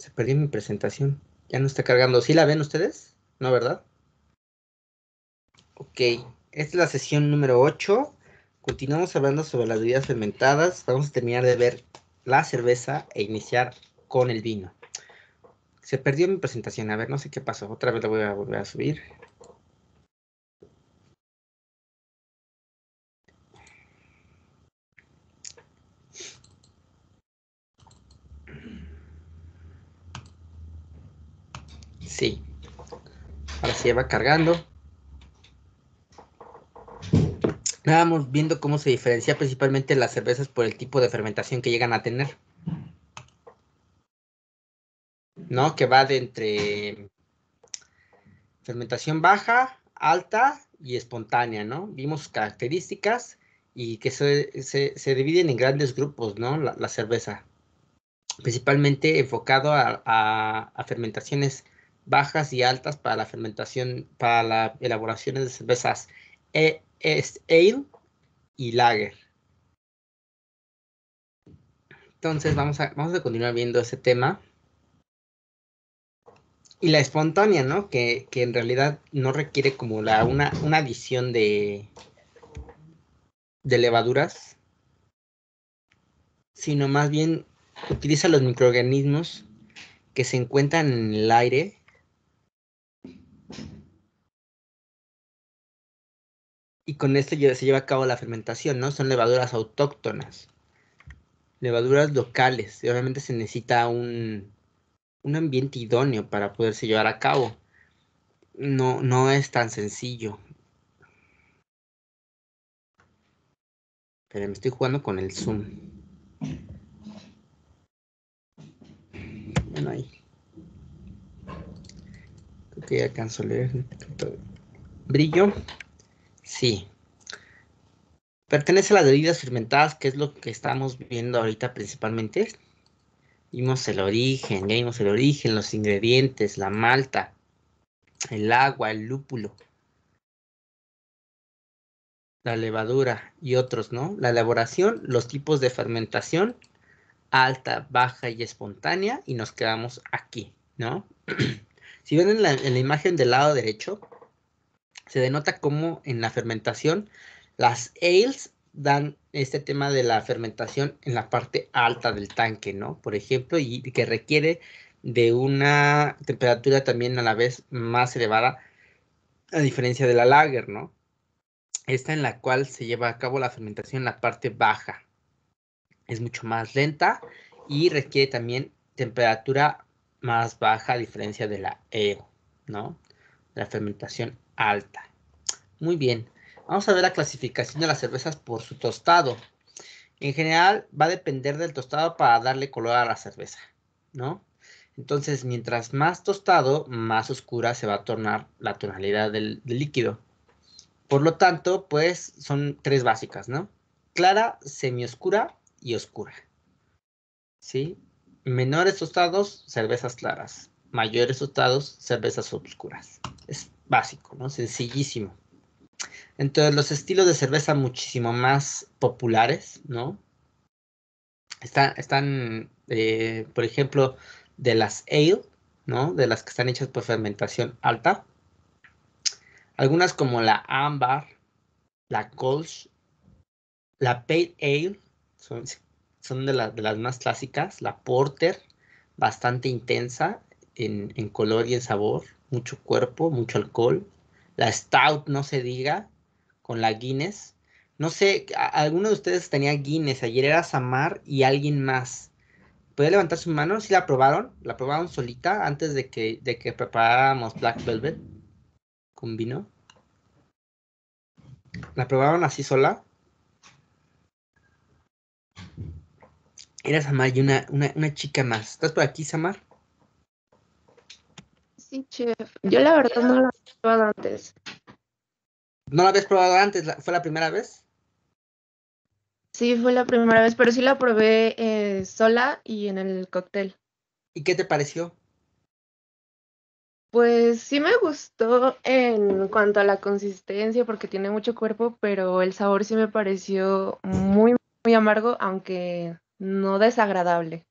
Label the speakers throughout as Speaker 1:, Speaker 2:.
Speaker 1: Se perdió mi presentación. Ya no está cargando. ¿Sí la ven ustedes? ¿No, verdad?
Speaker 2: Ok. Esta es la sesión número 8. Continuamos hablando sobre las bebidas fermentadas. Vamos a terminar de ver la cerveza e iniciar con el vino. Se perdió mi presentación. A ver, no sé qué pasó. Otra vez la voy a volver a subir. Sí. Ahora sí va cargando. Estábamos viendo cómo se diferencia principalmente las cervezas por el tipo de fermentación que llegan a tener. ¿No? Que va de entre fermentación baja, alta y espontánea, ¿no? Vimos características y que se, dividen en grandes grupos, ¿no? La, cerveza. Principalmente enfocado a, a, a fermentaciones bajas y altas para la fermentación, para la elaboración de cervezas e, es ale y lager. Entonces vamos a, vamos a continuar viendo ese tema. Y la espontánea, ¿no? Que, en realidad no requiere como una, una adición de, de levaduras, sino más bien utiliza los microorganismos que se encuentran en el aire y con esto se lleva a cabo la fermentación, ¿no? Son levaduras autóctonas, levaduras locales, y obviamente se necesita un, ambiente idóneo para poderse llevar a cabo. No, no es tan sencillo.
Speaker 1: Pero me estoy jugando con el zoom. Bueno, ahí.
Speaker 2: Creo que ya alcanzo a leer. Brillo. Sí. Pertenece a las bebidas fermentadas, que es lo que estamos viendo ahorita principalmente. Vimos el origen, vimos el origen, los ingredientes, la malta, el agua, el lúpulo, la levadura y otros, ¿no? La elaboración, los tipos de fermentación, alta, baja y espontánea, y nos quedamos aquí, ¿no? si ven en la, en la imagen del lado derecho, se denota cómo en la fermentación las ales dan este tema de la fermentación en la parte alta del tanque, ¿no? Por ejemplo, y que requiere de una temperatura también a la vez más elevada, a diferencia de la lager, ¿no? Esta en la cual se lleva a cabo la fermentación en la parte baja. Es mucho más lenta y requiere también temperatura más baja a diferencia de la EO, ¿no? La fermentación alta. Muy bien. Vamos a ver la clasificación de las cervezas por su tostado. En general va a depender del tostado para darle color a la cerveza, ¿no? Entonces, mientras más tostado, más oscura se va a tornar la tonalidad del, líquido. Por lo tanto, pues son tres básicas, ¿no? Clara, semioscura y oscura. ¿Sí? Menores tostados, cervezas claras. Mayores tostados, cervezas oscuras. Es básico, ¿no? Sencillísimo. Entonces, los estilos de cerveza muchísimo más populares, ¿no? están, eh, por ejemplo, de las ale, ¿no? De las que están hechas por fermentación alta. Algunas como la ámbar, la colch, la pale ale, son, de, las, de, las más clásicas. La porter, bastante intensa en color y en sabor, mucho cuerpo, mucho alcohol. La stout, no se diga, con la Guinness. No sé, alguno de ustedes tenía Guinness, ayer era Samar y alguien más. ¿Puede levantar su mano? ¿Sí la probaron? ¿La probaron solita antes de que, de que preparáramos Black Velvet con vino? ¿La probaron así sola? Era Samar y una, una chica más. ¿Estás por aquí, Samar? Sí, chef. Yo la verdad no
Speaker 1: la he probado antes.
Speaker 2: ¿No la habías probado antes? ¿Fue la primera vez? Sí, fue la primera vez, pero sí la probé eh, sola y en el cóctel. ¿Y qué te pareció? Pues sí me gustó en cuanto a la consistencia porque tiene mucho cuerpo, pero el sabor sí me pareció muy, muy amargo, aunque no desagradable.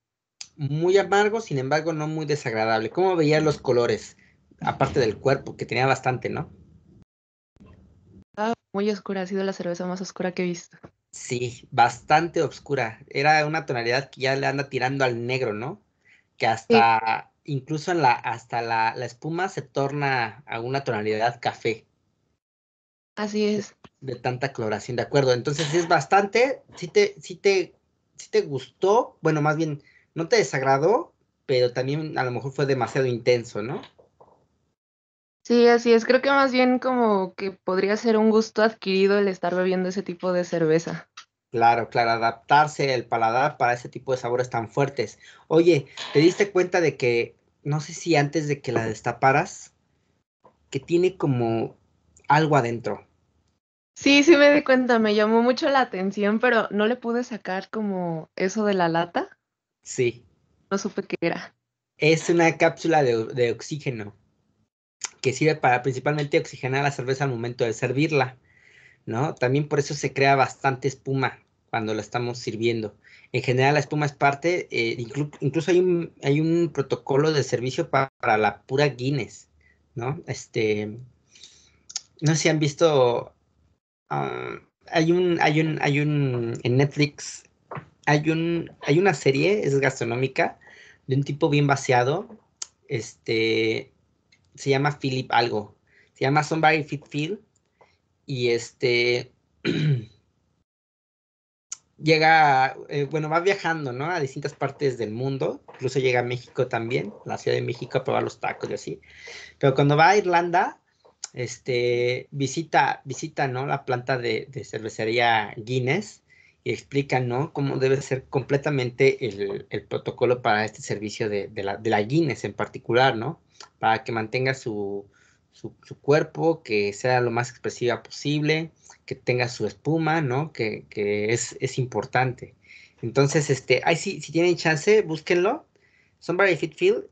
Speaker 2: Muy amargo, sin embargo, no muy desagradable. ¿Cómo veías los colores? Aparte del cuerpo, que tenía bastante, ¿no? muy oscura, ha sido la cerveza más oscura que he visto. Sí, bastante oscura. Era una tonalidad que ya le anda tirando al negro, ¿no? Que hasta, incluso en la, hasta la, espuma se torna a una tonalidad café. Así es. De, tanta cloración, de acuerdo. Entonces es bastante, si te, sí te, sí te gustó, bueno, más bien, no te desagradó, pero también a lo mejor fue demasiado intenso, ¿no?
Speaker 3: Sí, así es. Creo que más bien como que
Speaker 2: podría ser un gusto adquirido el estar bebiendo ese tipo de cerveza. Claro, claro, adaptarse el paladar para ese tipo de sabores tan fuertes. Oye, ¿te diste cuenta de que, no sé si antes de que la destaparas, que tiene como algo adentro? Sí, sí me di cuenta, me llamó mucho la atención, pero no le pude sacar
Speaker 3: como eso de la lata.
Speaker 2: Sí. No supe qué era. Es una cápsula de, de oxígeno que sirve para principalmente oxigenar la cerveza al momento de servirla, ¿no? También por eso se crea bastante espuma cuando la estamos sirviendo. En general la espuma es parte, eh, incluso hay un, hay un protocolo de servicio para, la pura Guinness, ¿no? Este, no sé si han visto, ah, hay un, hay un, hay un, en Netflix, hay un, hay una serie, es gastronómica, de un tipo bien vaciado, este, se llama Philip algo, se llama Somebody Fit Phil, y este llega, eh, bueno, va viajando, ¿no? A distintas partes del mundo, incluso llega a México también, la Ciudad de México a probar los tacos y así, pero cuando va a Irlanda, este, visita, visita, ¿no? La planta de, cervecería Guinness y explica, ¿no? Cómo debe ser completamente el, protocolo para este servicio de, la, de la Guinness en particular, ¿no? para que mantenga su, cuerpo, que sea lo más expresiva posible, que tenga su espuma, ¿no? Que, es, es, importante. Entonces, este, ahí sí, si tienen chance, búsquenlo. Somebody Fit Feel.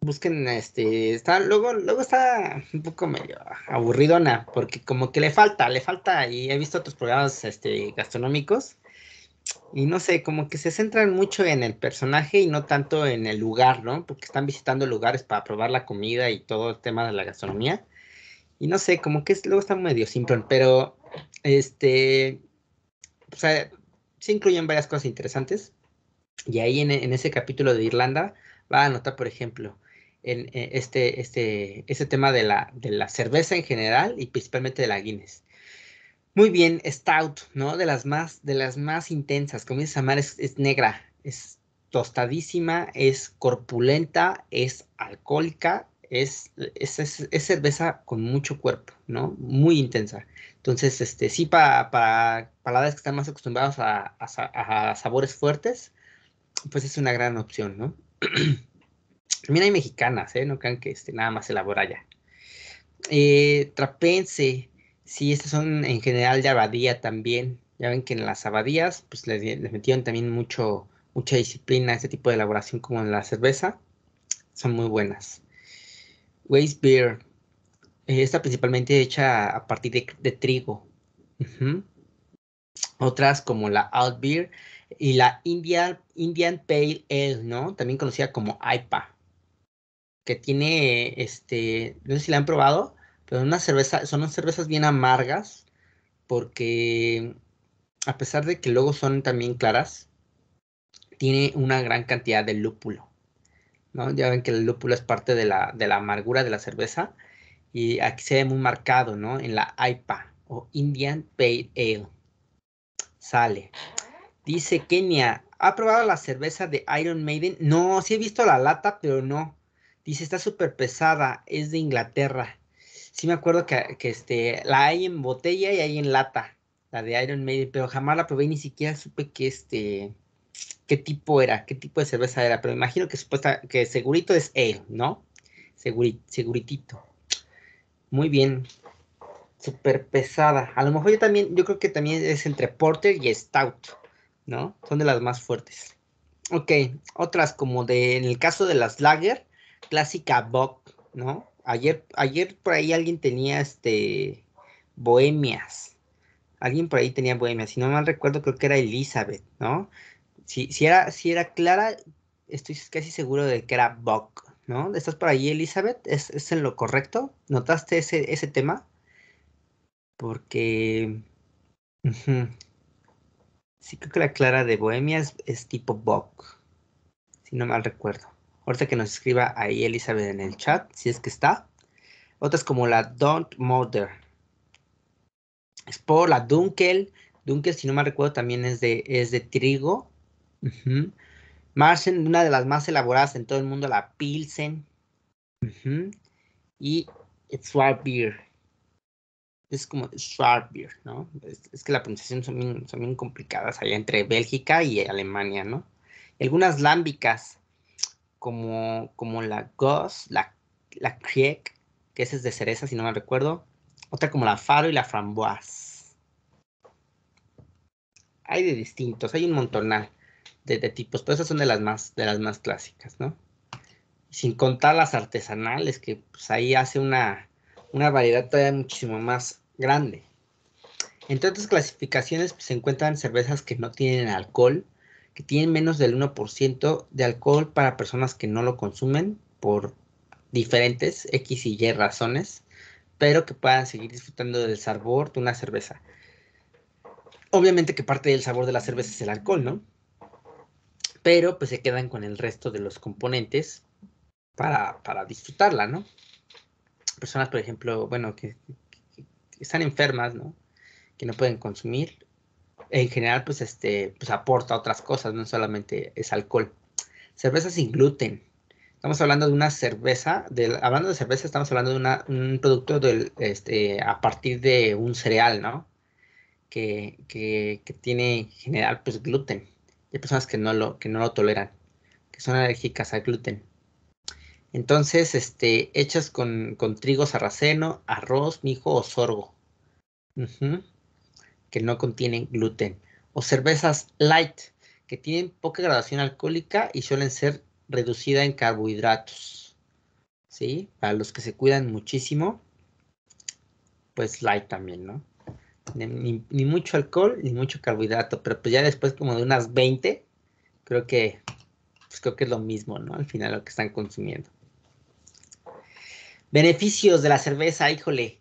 Speaker 2: Busquen, este, está, luego, luego está un poco medio aburridona, porque como que le falta, le falta, y he visto otros programas, este, gastronómicos, y no sé, como que se centran mucho en el personaje y no tanto en el lugar, ¿no? Porque están visitando lugares para probar la comida y todo el tema de la gastronomía. Y no sé, como que luego está medio simple, pero este, o sea, se incluyen varias cosas interesantes. Y ahí en, en ese capítulo de Irlanda va a notar, por ejemplo, en, eh, este, este, este tema de la cerveza en general y principalmente de la Guinness. Muy bien, stout, ¿no? De las más, de las más intensas, como dices, Amar, es, negra, es tostadísima, es corpulenta, es alcohólica, es, es, cerveza con mucho cuerpo, ¿no? Muy intensa. Entonces, este, sí, para, para paladas que están más acostumbrados a, sabores fuertes, pues es una gran opción, ¿no? También hay mexicanas, ¿eh? No crean que este, nada más elabora ya. Eh, trapense, Sí, estas son en general de abadía también. Ya ven que en las abadías pues les, metieron también mucho, mucha disciplina a este tipo de elaboración como en la cerveza. Son muy buenas. Waste Beer. Eh, esta está principalmente hecha a partir de, trigo. Otras como la out Beer y la Indian, Indian Pale Ale, ¿no? También conocida como IPA. Que tiene, este, no sé si la han probado, pero una cerveza, son unas cervezas bien amargas porque a pesar de que luego son también claras, tiene una gran cantidad de lúpulo. ¿no? Ya ven que el lúpulo es parte de la, amargura de la cerveza y aquí se ve muy marcado, ¿no? En la IPA o Indian Pale Ale. Sale. Dice Kenia, ¿ha probado la cerveza de Iron Maiden? No, sí he visto la lata, pero no. Dice, está súper pesada, es de Inglaterra sí me acuerdo que, este, la hay en botella y hay en lata, la de Iron Maiden, pero jamás la probé y ni siquiera supe que este, qué tipo era, qué tipo de cerveza era, pero imagino que supuesta, que segurito es él ¿no? seguritito. Muy bien. Súper pesada. A lo mejor yo también, yo creo que también es entre Porter y Stout, ¿no? Son de las más fuertes. Ok, otras como de, en el caso de las Lager, clásica Bock, ¿no? Ayer, ayer por ahí alguien tenía este bohemias. Alguien por ahí tenía bohemias. Si no mal recuerdo, creo que era Elizabeth, ¿no? Si, si, era, si era Clara, estoy casi seguro de que era Buck, ¿no? ¿Estás por ahí, Elizabeth? ¿Es, en lo correcto? ¿Notaste ese, ese tema? Porque. Sí, creo que la Clara de Bohemias es tipo Buck. Si no mal recuerdo. Ahorita que nos escriba ahí Elizabeth en el chat, si es que está. Otras como la Don't Es por la Dunkel. Dunkel, si no me recuerdo, también es de, es de trigo. Marsen, una de las más elaboradas en todo el mundo, la Pilsen. Y Schwarzbier. Es como Schwarzbier, ¿no? Es, que la pronunciación son bien, son bien complicadas allá entre Bélgica y Alemania, ¿no? algunas lámbicas como, como la Goss, la, la que esa es de cereza, si no me recuerdo. Otra como la Faro y la Framboise. Hay de distintos, hay un montonal de, tipos, pero esas son de las más, de las más clásicas, ¿no? Sin contar las artesanales, que pues, ahí hace una, una variedad todavía muchísimo más grande. Entre otras clasificaciones pues, se encuentran cervezas que no tienen alcohol, que tienen menos del 1% de alcohol para personas que no lo consumen por diferentes X y Y razones, pero que puedan seguir disfrutando del sabor de una cerveza. Obviamente que parte del sabor de la cerveza es el alcohol, ¿no? Pero pues se quedan con el resto de los componentes para, para disfrutarla, ¿no? Personas, por ejemplo, bueno, que, que están enfermas, ¿no? Que no pueden consumir, en general, pues, este, pues aporta otras cosas, no solamente es alcohol. Cerveza sin gluten. Estamos hablando de una cerveza, hablando de cerveza, estamos hablando de un producto este, a partir de un cereal, ¿no? Que, tiene en general, pues, gluten. Hay personas que no lo, que no lo toleran, que son alérgicas al gluten. Entonces, este, hechas con, trigo sarraceno, arroz, mijo o sorgo. Ajá que no contienen gluten, o cervezas light, que tienen poca graduación alcohólica y suelen ser reducida en carbohidratos. ¿Sí? Para los que se cuidan muchísimo, pues light también, ¿no? Ni, mucho alcohol, ni mucho carbohidrato, pero pues ya después como de unas 20, creo que, pues creo que es lo mismo, ¿no? Al final lo que están consumiendo. Beneficios de la cerveza, híjole,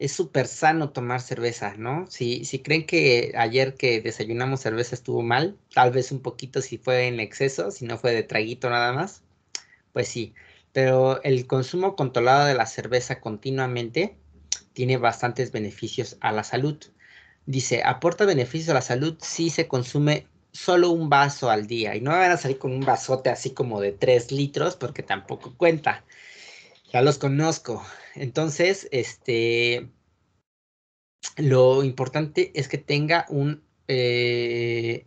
Speaker 2: es súper sano tomar cerveza, ¿no? Si, creen que ayer que desayunamos cerveza estuvo mal, tal vez un poquito si fue en exceso, si no fue de traguito nada más, pues sí. Pero el consumo controlado de la cerveza continuamente tiene bastantes beneficios a la salud. Dice, aporta beneficios a la salud si se consume solo un vaso al día. Y no van a salir con un vasote así como de 3 litros porque tampoco cuenta. Ya los conozco. Entonces, este, lo importante es que tenga eh,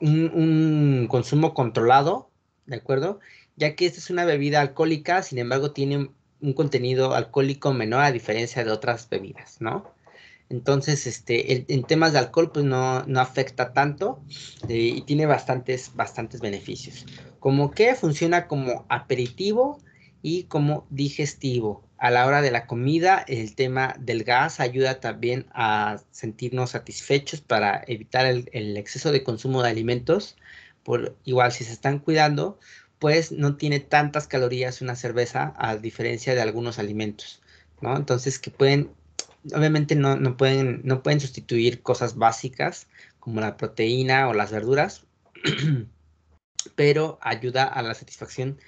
Speaker 2: un, un, consumo controlado, ¿de acuerdo? Ya que esta es una bebida alcohólica, sin embargo, tiene un contenido alcohólico menor a diferencia de otras bebidas, ¿no? Entonces, este, en temas de alcohol, pues no, afecta tanto eh, y tiene bastantes, bastantes beneficios. Como que funciona como aperitivo, y como digestivo. A la hora de la comida, el tema del gas ayuda también a sentirnos satisfechos para evitar el, exceso de consumo de alimentos. Por, igual, si se están cuidando, pues no tiene tantas calorías una cerveza a diferencia de algunos alimentos, ¿no? Entonces que pueden, obviamente no, pueden, no pueden sustituir cosas básicas como la proteína o las verduras, pero ayuda a la satisfacción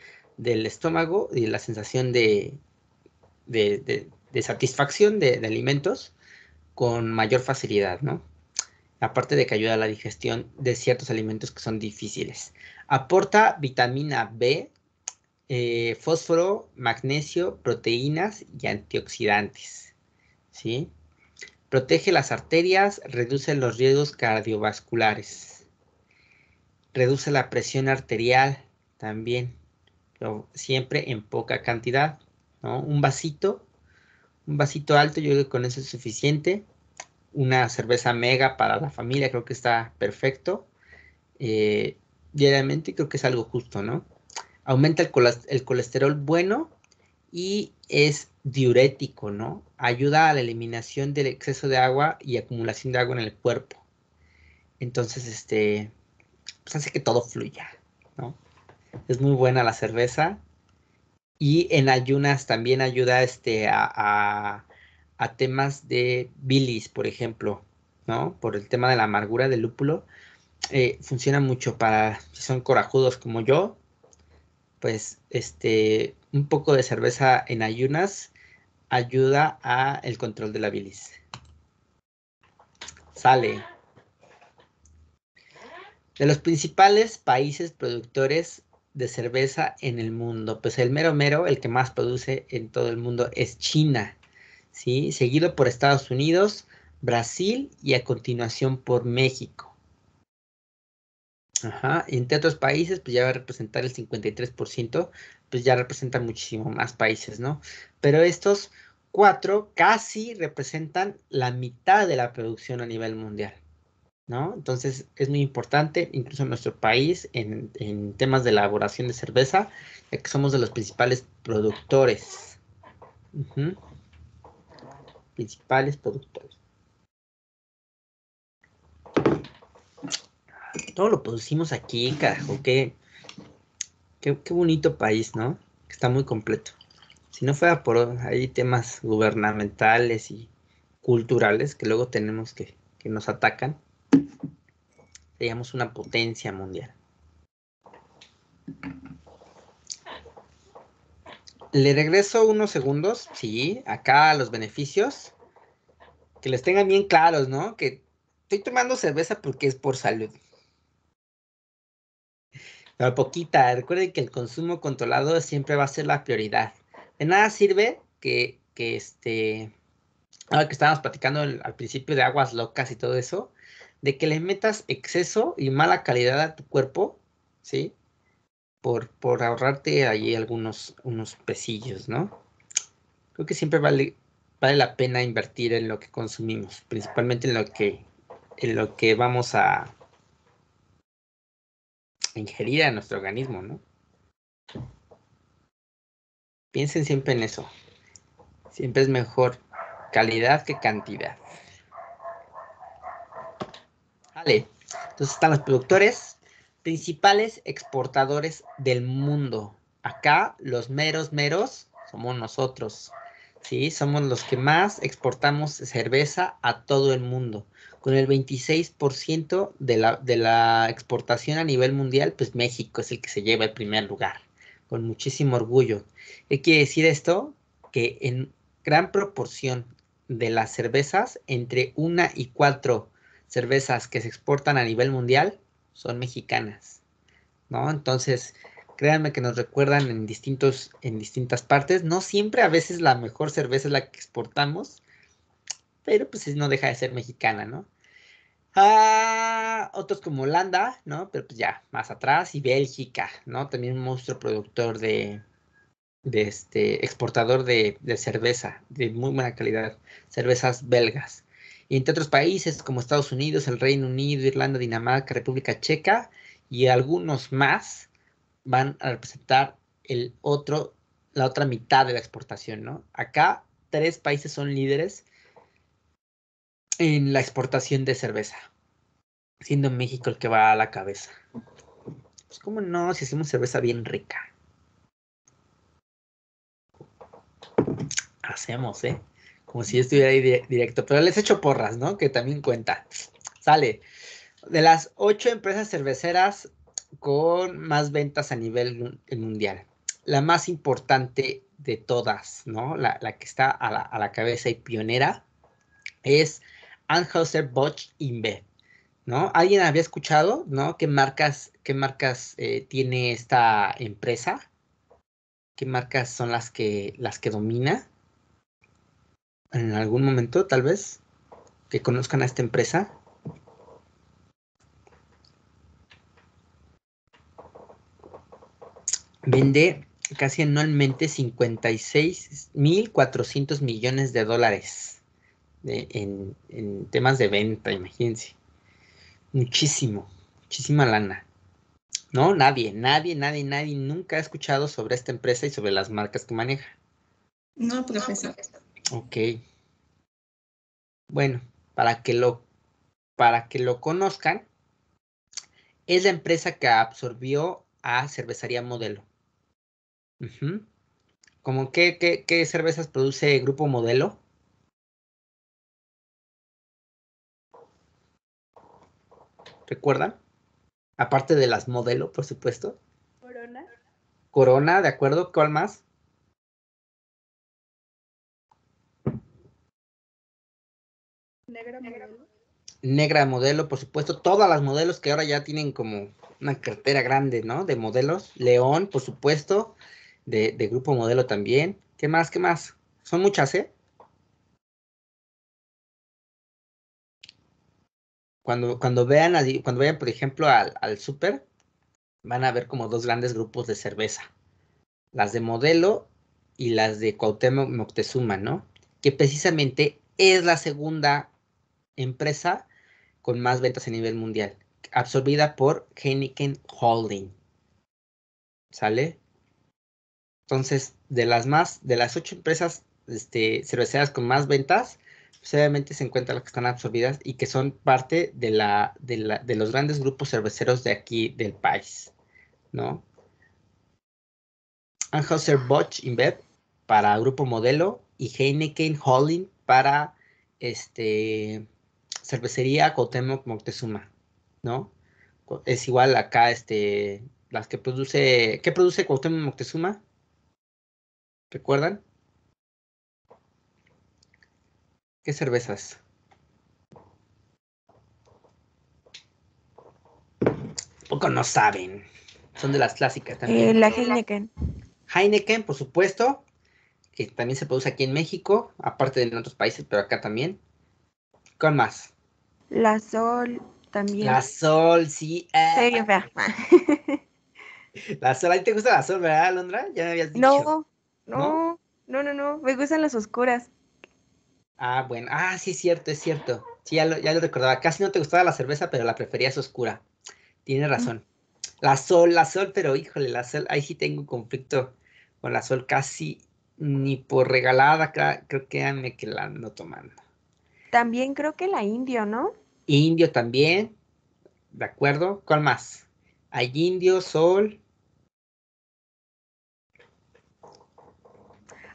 Speaker 2: del estómago y la sensación de, satisfacción de, alimentos con mayor facilidad, ¿no? Aparte de que ayuda a la digestión de ciertos alimentos que son difíciles. Aporta vitamina B, eh, fósforo, magnesio, proteínas y antioxidantes, ¿sí? Protege las arterias, reduce los riesgos cardiovasculares. Reduce la presión arterial también siempre en poca cantidad, ¿no? Un vasito, un vasito alto, yo creo que con eso es suficiente. Una cerveza mega para la familia, creo que está perfecto. Eh, diariamente creo que es algo justo, ¿no? Aumenta el, el colesterol bueno y es diurético, ¿no? Ayuda a la eliminación del exceso de agua y acumulación de agua en el cuerpo. Entonces, este, pues hace que todo fluya, ¿no? es muy buena la cerveza. Y en ayunas también ayuda este, a, temas de bilis, por ejemplo, ¿no? Por el tema de la amargura del lúpulo. Eh, funciona mucho para, si son corajudos como yo, pues este, un poco de cerveza en ayunas ayuda a el control de la bilis. Sale. De los principales países productores de cerveza en el mundo. Pues el mero mero, el que más produce en todo el mundo es China, ¿sí? Seguido por Estados Unidos, Brasil y a continuación por México. Ajá, entre otros países, pues ya va a representar el 53%, pues ya representan muchísimo más países, ¿no? Pero estos cuatro casi representan la mitad de la producción a nivel mundial. ¿no? Entonces es muy importante, incluso en nuestro país, en, temas de elaboración de cerveza, ya que somos de los principales productores. Principales productores. Todo lo producimos aquí, carajo, qué, qué, bonito país, ¿no? Está muy completo. Si no fuera por ahí temas gubernamentales y culturales que luego tenemos que, que nos atacan, seríamos una potencia mundial. Le regreso unos segundos, sí, acá los beneficios. Que les tengan bien claros, ¿no? Que estoy tomando cerveza porque es por salud. Pero poquita, recuerden que el consumo controlado siempre va a ser la prioridad. De nada sirve que, que este, ahora que estábamos platicando al principio de aguas locas y todo eso, de que le metas exceso y mala calidad a tu cuerpo, ¿sí? Por, por ahorrarte ahí algunos unos pesillos, ¿no? Creo que siempre vale, vale la pena invertir en lo que consumimos, principalmente en lo que, en lo que vamos a ingerir a nuestro organismo, ¿no? Piensen siempre en eso. Siempre es mejor calidad que cantidad. Vale, entonces están los productores principales exportadores del mundo. Acá los meros, meros somos nosotros. ¿sí? Somos los que más exportamos cerveza a todo el mundo. Con el 26% de la, de la exportación a nivel mundial, pues México es el que se lleva el primer lugar, con muchísimo orgullo. ¿Qué quiere decir esto? Que en gran proporción de las cervezas, entre una y cuatro cervezas que se exportan a nivel mundial son mexicanas, ¿no? Entonces, créanme que nos recuerdan en, distintos, en distintas partes. No siempre, a veces la mejor cerveza es la que exportamos, pero pues no deja de ser mexicana, ¿no? Ah, otros como Holanda, ¿no? Pero pues ya, más atrás, y Bélgica, ¿no? También un monstruo productor de, de este, exportador de, de cerveza, de muy buena calidad, cervezas belgas y entre otros países como Estados Unidos, el Reino Unido, Irlanda, Dinamarca, República Checa y algunos más van a representar el otro, la otra mitad de la exportación, ¿no? Acá tres países son líderes en la exportación de cerveza, siendo México el que va a la cabeza. Pues cómo no, si hacemos cerveza bien rica. Hacemos, ¿eh? como si yo estuviera ahí directo, pero les echo porras, ¿no? Que también cuenta. Sale. De las ocho empresas cerveceras con más ventas a nivel mundial, la más importante de todas, ¿no? La, que está a la, cabeza y pionera es Anheuser busch InBev, ¿no? ¿Alguien había escuchado, ¿no? ¿Qué marcas, qué marcas eh, tiene esta empresa? ¿Qué marcas son las que, las que domina? en algún momento, tal vez, que conozcan a esta empresa. Vende casi anualmente 56.400 millones de dólares eh, en, temas de venta, imagínense. Muchísimo, muchísima lana. No, nadie, nadie, nadie, nadie nunca ha escuchado sobre esta empresa y sobre las marcas que maneja.
Speaker 1: No, profesor. No, profesor.
Speaker 2: Ok. Bueno, para que lo, para que lo conozcan, es la empresa que absorbió a Cervecería Modelo.
Speaker 1: ¿Cómo qué, qué, cervezas produce Grupo Modelo? ¿Recuerdan? Aparte de las Modelo, por supuesto. Corona. Corona, ¿de acuerdo? ¿Cuál más? Negra modelo. modelo, por supuesto. Todas las modelos que ahora ya tienen
Speaker 2: como una cartera grande, ¿no? De modelos. León, por supuesto. De, grupo modelo también. ¿Qué más? ¿Qué más? Son muchas, ¿eh? Cuando, cuando vean, cuando vayan, por ejemplo, al, al súper, van a ver como dos grandes grupos de cerveza. Las de modelo y las de Cuauhtémoc Moctezuma, ¿no? Que precisamente es la segunda empresa con más ventas a nivel mundial, absorbida por Heineken Holding. ¿Sale? Entonces, de las más, de las ocho empresas este, cerveceras con más ventas, pues, obviamente se encuentran las que están absorbidas y que son parte de, la, de, los grandes grupos cerveceros de aquí del país, ¿no? Anheuser Botch InBev para Grupo Modelo y Heineken Holding para este cervecería Cotemoc Moctezuma, ¿no? Es igual acá, este, las que produce, ¿qué produce Cuauhtémoc Moctezuma? ¿Recuerdan? ¿Qué cervezas? Poco no saben. Son de las clásicas también. Eh, la Heineken. Heineken, por supuesto, que también se produce aquí en México, aparte de en otros países, pero acá también. ¿Cuál más?
Speaker 3: La Sol también. La
Speaker 2: Sol, sí.
Speaker 3: Ah.
Speaker 2: la Sol, ¿a te gusta la Sol, verdad, Alondra? Ya me habías dicho. No, no,
Speaker 3: no, no, no, me gustan las oscuras.
Speaker 2: Ah, bueno, ah, sí, es cierto, es cierto. Sí, ya lo, recordaba. Casi no te gustaba la cerveza, pero la preferías oscura. Tienes razón. La Sol, la Sol, pero híjole, la Sol, ahí sí tengo un conflicto con la Sol casi ni por regalada, creo que me que la ando tomando. También creo que la indio, ¿no? Indio también. De acuerdo. ¿Cuál más? Hay indio, sol.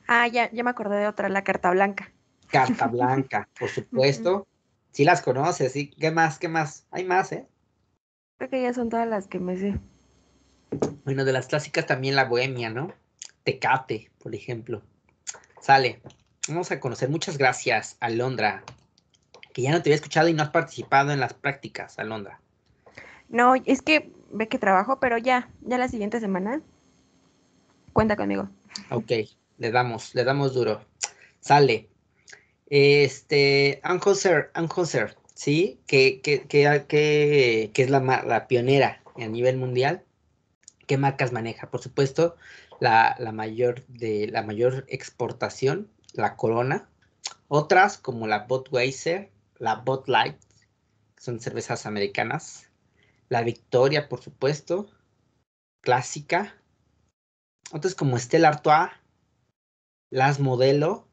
Speaker 3: Ah, ya, ya me acordé de otra, la carta blanca.
Speaker 2: Carta blanca, por supuesto. Si sí las conoces, ¿sí? ¿Qué más? ¿Qué más? Hay más, ¿eh? Creo que ya son todas las que me sé. Bueno, de las clásicas también la bohemia, ¿no? Tecate, por ejemplo. Sale. Vamos a conocer. Muchas gracias, Alondra que ya no te había escuchado y no has participado en las prácticas, Alondra.
Speaker 3: No, es que ve que trabajo, pero ya, ya la siguiente semana. Cuenta conmigo.
Speaker 2: Ok, le damos, le damos duro. Sale. Este, Anhoser, Anhoser, ¿sí? Que, que, es la, pionera a nivel mundial. ¿Qué marcas maneja? Por supuesto, la, mayor, de, la mayor exportación, la Corona. Otras como la Botweiser la Bud Light, que son cervezas americanas, la Victoria, por supuesto, clásica, otras como Stella Artois, las Modelo,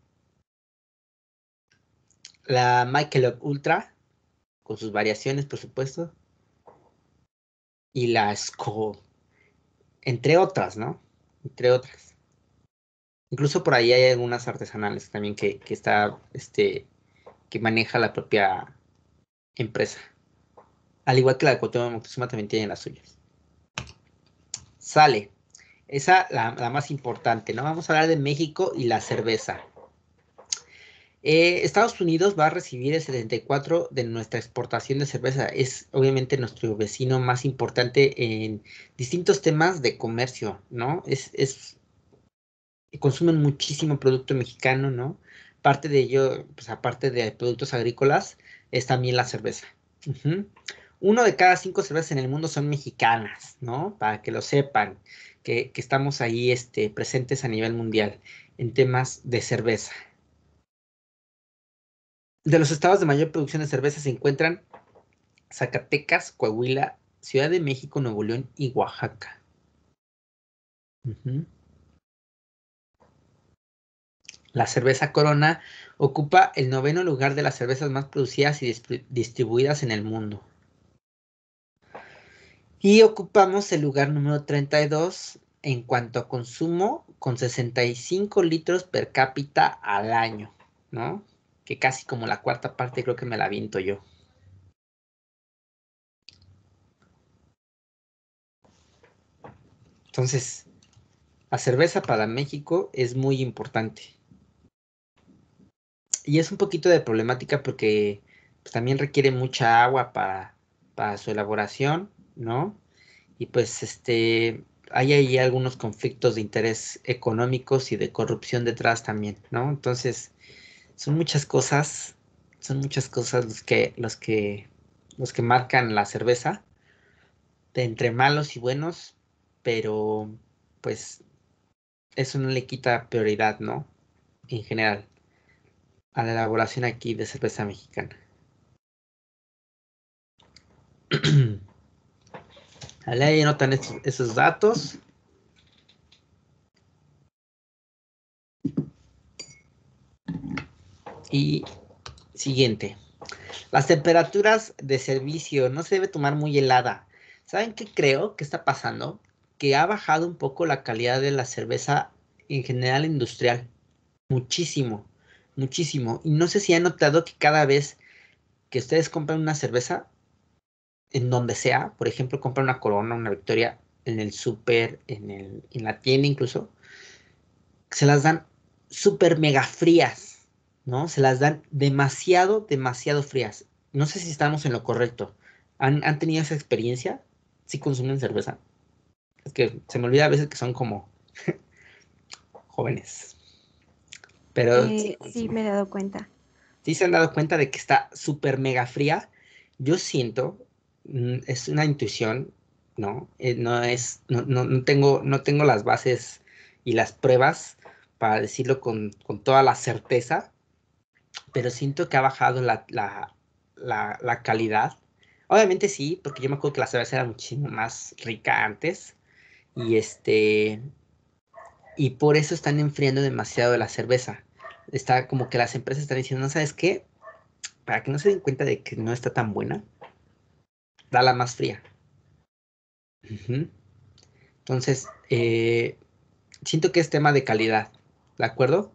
Speaker 2: la Michael Ultra, con sus variaciones, por supuesto, y la Skull, entre otras, ¿no? Entre otras. Incluso por ahí hay algunas artesanales también que, que está este, que maneja la propia empresa. Al igual que la de Cuauhtémoc Moctezuma también tiene las suyas. Sale. Esa la, la más importante, ¿no? Vamos a hablar de México y la cerveza. Eh, Estados Unidos va a recibir el 74% de nuestra exportación de cerveza. Es obviamente nuestro vecino más importante en distintos temas de comercio, ¿no? Es, es consumen muchísimo producto mexicano, ¿no? Parte de ello, pues aparte de productos agrícolas, es también la cerveza. Uno de cada cinco cervezas en el mundo son mexicanas, ¿no? Para que lo sepan, que, estamos ahí este, presentes a nivel mundial en temas de cerveza. De los estados de mayor producción de cerveza se encuentran Zacatecas, Coahuila, Ciudad de México, Nuevo León y Oaxaca. La cerveza Corona ocupa el noveno lugar de las cervezas más producidas y distribuidas en el mundo. Y ocupamos el lugar número 32 en cuanto a consumo con 65 litros per cápita al año, ¿no? Que casi como la cuarta parte creo que me la viento yo.
Speaker 1: Entonces,
Speaker 2: la cerveza para México es muy importante y es un poquito de problemática porque pues, también requiere mucha agua para, para su elaboración, ¿no? Y pues este, hay ahí algunos conflictos de interés económicos y de corrupción detrás también, ¿no? Entonces, son muchas cosas, son muchas cosas los que, los que, los que marcan la cerveza, de entre malos y buenos, pero pues eso no le quita prioridad, ¿no? En general a la elaboración aquí de cerveza mexicana. Ahí anotan esos datos. Y siguiente. Las temperaturas de servicio no se debe tomar muy helada. ¿Saben qué creo que está pasando? Que ha bajado un poco la calidad de la cerveza en general industrial. Muchísimo muchísimo. Y no sé si han notado que cada vez que ustedes compran una cerveza, en donde sea, por ejemplo, compran una corona, una victoria, en el súper, en, el, en la tienda incluso, se las dan súper mega frías, ¿no? Se las dan demasiado, demasiado frías. No sé si estamos en lo correcto. ¿Han, han tenido esa experiencia? si consumen cerveza? Es que se me olvida a veces que son como jóvenes. Eh,
Speaker 3: sí, me he dado cuenta.
Speaker 2: Sí se han dado cuenta de que está súper mega fría. Yo siento, mm, es una intuición, ¿no? Eh, no es, no, tengo, no tengo las bases y las pruebas para decirlo con, toda la certeza, pero siento que ha bajado la, la, la calidad. Obviamente sí, porque yo me acuerdo que la cerveza era muchísimo más rica antes. Y este, y por eso están enfriando demasiado la cerveza. Está como que las empresas están diciendo, sabes qué? Para que no se den cuenta de que no está tan buena, da la más fría. Entonces, eh, siento que es tema de calidad, ¿de acuerdo?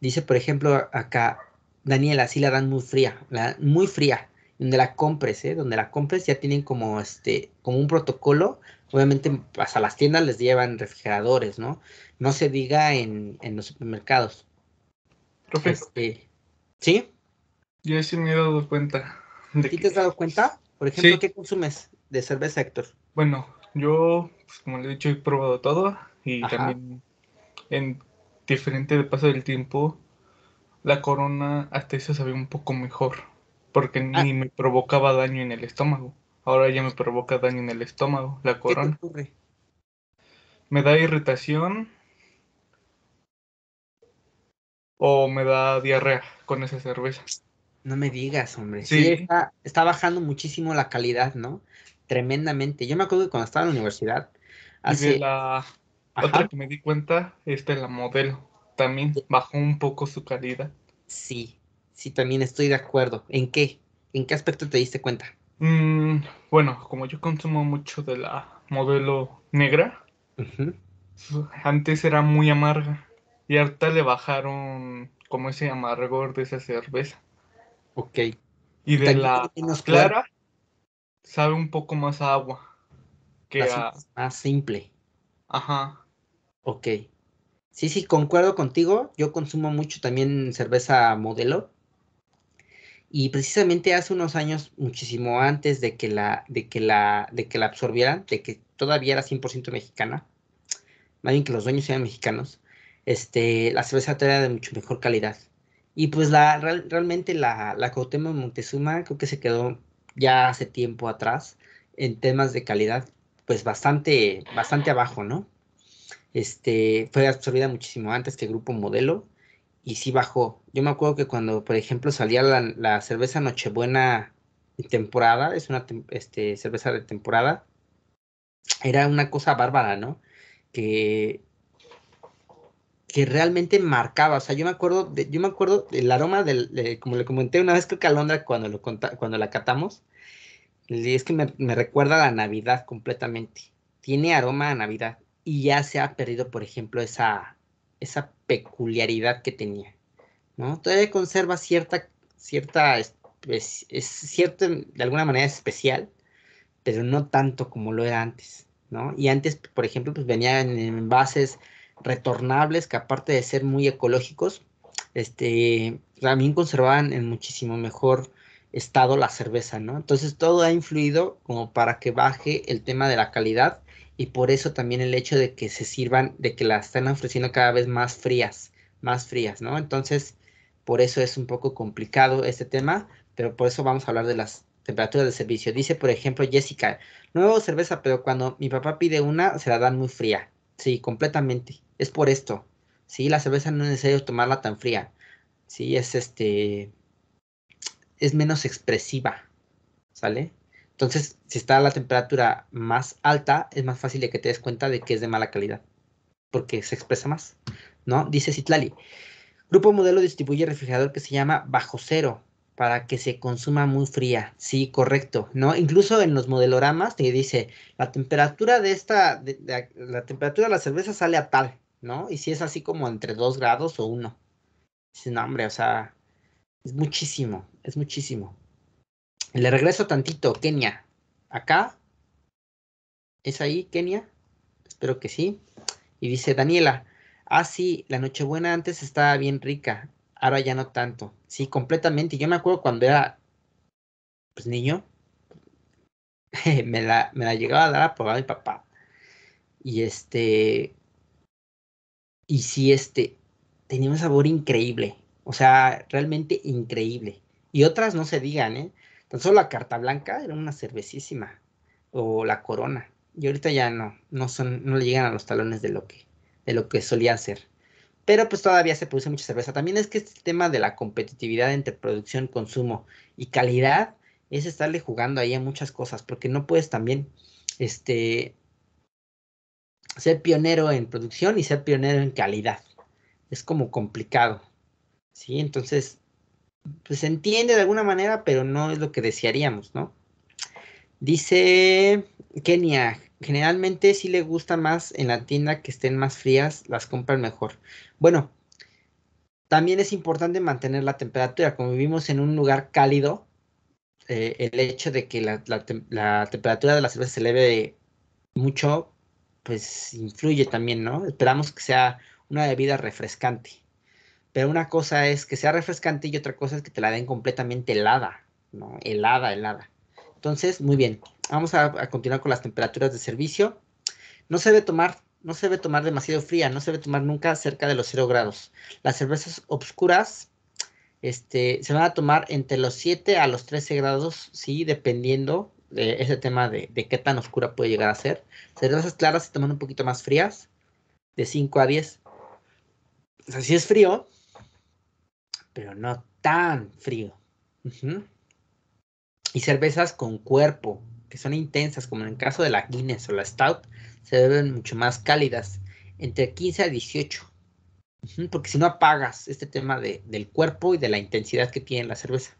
Speaker 2: Dice, por ejemplo, acá, Daniela, sí la dan muy fría, la, muy fría donde la compres, ¿eh? Donde la compres ya tienen como este, como un protocolo. Obviamente hasta las tiendas les llevan refrigeradores, ¿no? No se diga en, en los supermercados. Profe. Este, ¿Sí? Yo sí me
Speaker 4: he dado cuenta. ¿Tú te has dado cuenta? Por ejemplo, ¿qué consumes de cerveza, Héctor? Bueno, yo, pues, como le he dicho, he probado todo y también en diferente de paso del tiempo, la corona hasta eso sabía un poco mejor porque ah. ni me provocaba daño en el estómago. Ahora ya me provoca daño en el estómago, la corona. Me da irritación o me da diarrea con esa cerveza. No me digas, hombre. Sí,
Speaker 2: está, bajando muchísimo la calidad, ¿no? Tremendamente. Yo me acuerdo que
Speaker 4: cuando estaba en la universidad. Hace... Y la otra que me di cuenta es la modelo. También bajó un poco su calidad. Sí, sí, también estoy de acuerdo. ¿En qué? ¿En qué aspecto te diste cuenta? Mm, bueno, como yo consumo mucho de la modelo negra, antes era muy amarga y ahorita le bajaron como ese amargor de esa cerveza. Ok. Y de la clara, sabe un poco más agua. Más simple. Ajá. Ok. Sí, sí,
Speaker 2: concuerdo contigo. Yo consumo mucho también cerveza modelo y precisamente hace unos años, muchísimo antes de que la, de que la, de que la absorbieran, de que todavía era 100% mexicana, más bien que los dueños sean mexicanos, este, la cerveza era de mucho mejor calidad. Y pues la, realmente la, la Cautema Montezuma creo que se quedó ya hace tiempo atrás en temas de calidad, pues bastante, bastante abajo, ¿no? Este, fue absorbida muchísimo antes que Grupo Modelo y sí bajó. Yo me acuerdo que cuando, por ejemplo, salía la, cerveza Nochebuena temporada, es una este, cerveza de temporada, era una cosa bárbara, ¿no? Que, que realmente marcaba, o sea, yo me acuerdo, de, yo me acuerdo del aroma del, como le comenté una vez que Calondra, cuando, lo cuando la catamos, es que me, me recuerda a la Navidad completamente, tiene aroma a Navidad y ya se ha perdido, por ejemplo, esa, esa peculiaridad que tenía, ¿no? Todavía conserva cierta, cierta, es, cierto, de alguna manera especial, pero no tanto como lo era antes, ¿no? Y antes, por ejemplo, pues venían en envases retornables que aparte de ser muy ecológicos, este, también conservaban en muchísimo mejor estado la cerveza, ¿no? Entonces todo ha influido como para que baje el tema de la calidad y por eso también el hecho de que se sirvan, de que la están ofreciendo cada vez más frías, más frías, ¿no? Entonces, por eso es un poco complicado este tema, pero por eso vamos a hablar de las temperaturas de servicio. Dice, por ejemplo, Jessica, no cerveza, pero cuando mi papá pide una, se la dan muy fría. Sí, completamente. Es por esto. Sí, la cerveza no es necesario tomarla tan fría. Sí, es este. Es menos expresiva. ¿Sale? Entonces, si está la temperatura más alta, es más fácil de que te des cuenta de que es de mala calidad, porque se expresa más, ¿no? Dice Citlali, Grupo Modelo distribuye refrigerador que se llama bajo cero, para que se consuma muy fría. Sí, correcto, ¿no? Incluso en los modeloramas te dice, la temperatura de esta, la temperatura de la cerveza sale a tal, ¿no? Y si es así como entre 2 grados o 1. Dices, no, hombre, o sea, es muchísimo, es muchísimo. Le regreso tantito, Kenia. Acá. ¿Es ahí, Kenia? Espero que sí. Y dice Daniela, ah, sí, la Nochebuena antes estaba bien rica, ahora ya no tanto. Sí, completamente. Yo me acuerdo cuando era pues, niño, me, la, me la llegaba a dar a probar mi papá. Y este, y sí, este, tenía un sabor increíble, o sea, realmente increíble. Y otras no se digan, ¿eh? Tan solo la carta blanca era una cervecísima o la corona. Y ahorita ya no, no son, no le llegan a los talones de lo que, de lo que solían ser. Pero pues todavía se produce mucha cerveza. También es que este tema de la competitividad entre producción, consumo y calidad es estarle jugando ahí a muchas cosas, porque no puedes también este, ser pionero en producción y ser pionero en calidad. Es como complicado. ¿sí? Entonces, pues se entiende de alguna manera, pero no es lo que desearíamos, ¿no? Dice Kenia, generalmente si le gusta más en la tienda que estén más frías, las compran mejor. Bueno, también es importante mantener la temperatura. Como vivimos en un lugar cálido, eh, el hecho de que la, la, temperatura de la cerveza se eleve mucho, pues influye también, ¿no? Esperamos que sea una bebida refrescante. Pero una cosa es que sea refrescante y otra cosa es que te la den completamente helada, ¿no? Helada, helada. Entonces, muy bien. Vamos a, continuar con las temperaturas de servicio. No se debe tomar, no se debe tomar demasiado fría, no se debe tomar nunca cerca de los 0 grados. Las cervezas obscuras este, se van a tomar entre los 7 a los 13 grados, sí, dependiendo de ese tema de, de qué tan oscura puede llegar a ser. Cervezas claras se toman un poquito más frías, de 5 a 10. O sea, si es frío, pero no tan frío. Y cervezas con cuerpo, que son intensas, como en el caso de la Guinness o la Stout, se beben mucho más cálidas, entre 15 a 18. Porque si no apagas este tema del cuerpo y de la intensidad que tiene la cerveza.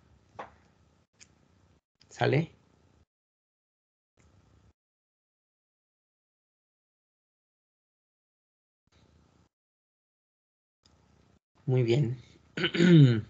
Speaker 1: ¿Sale? Muy bien.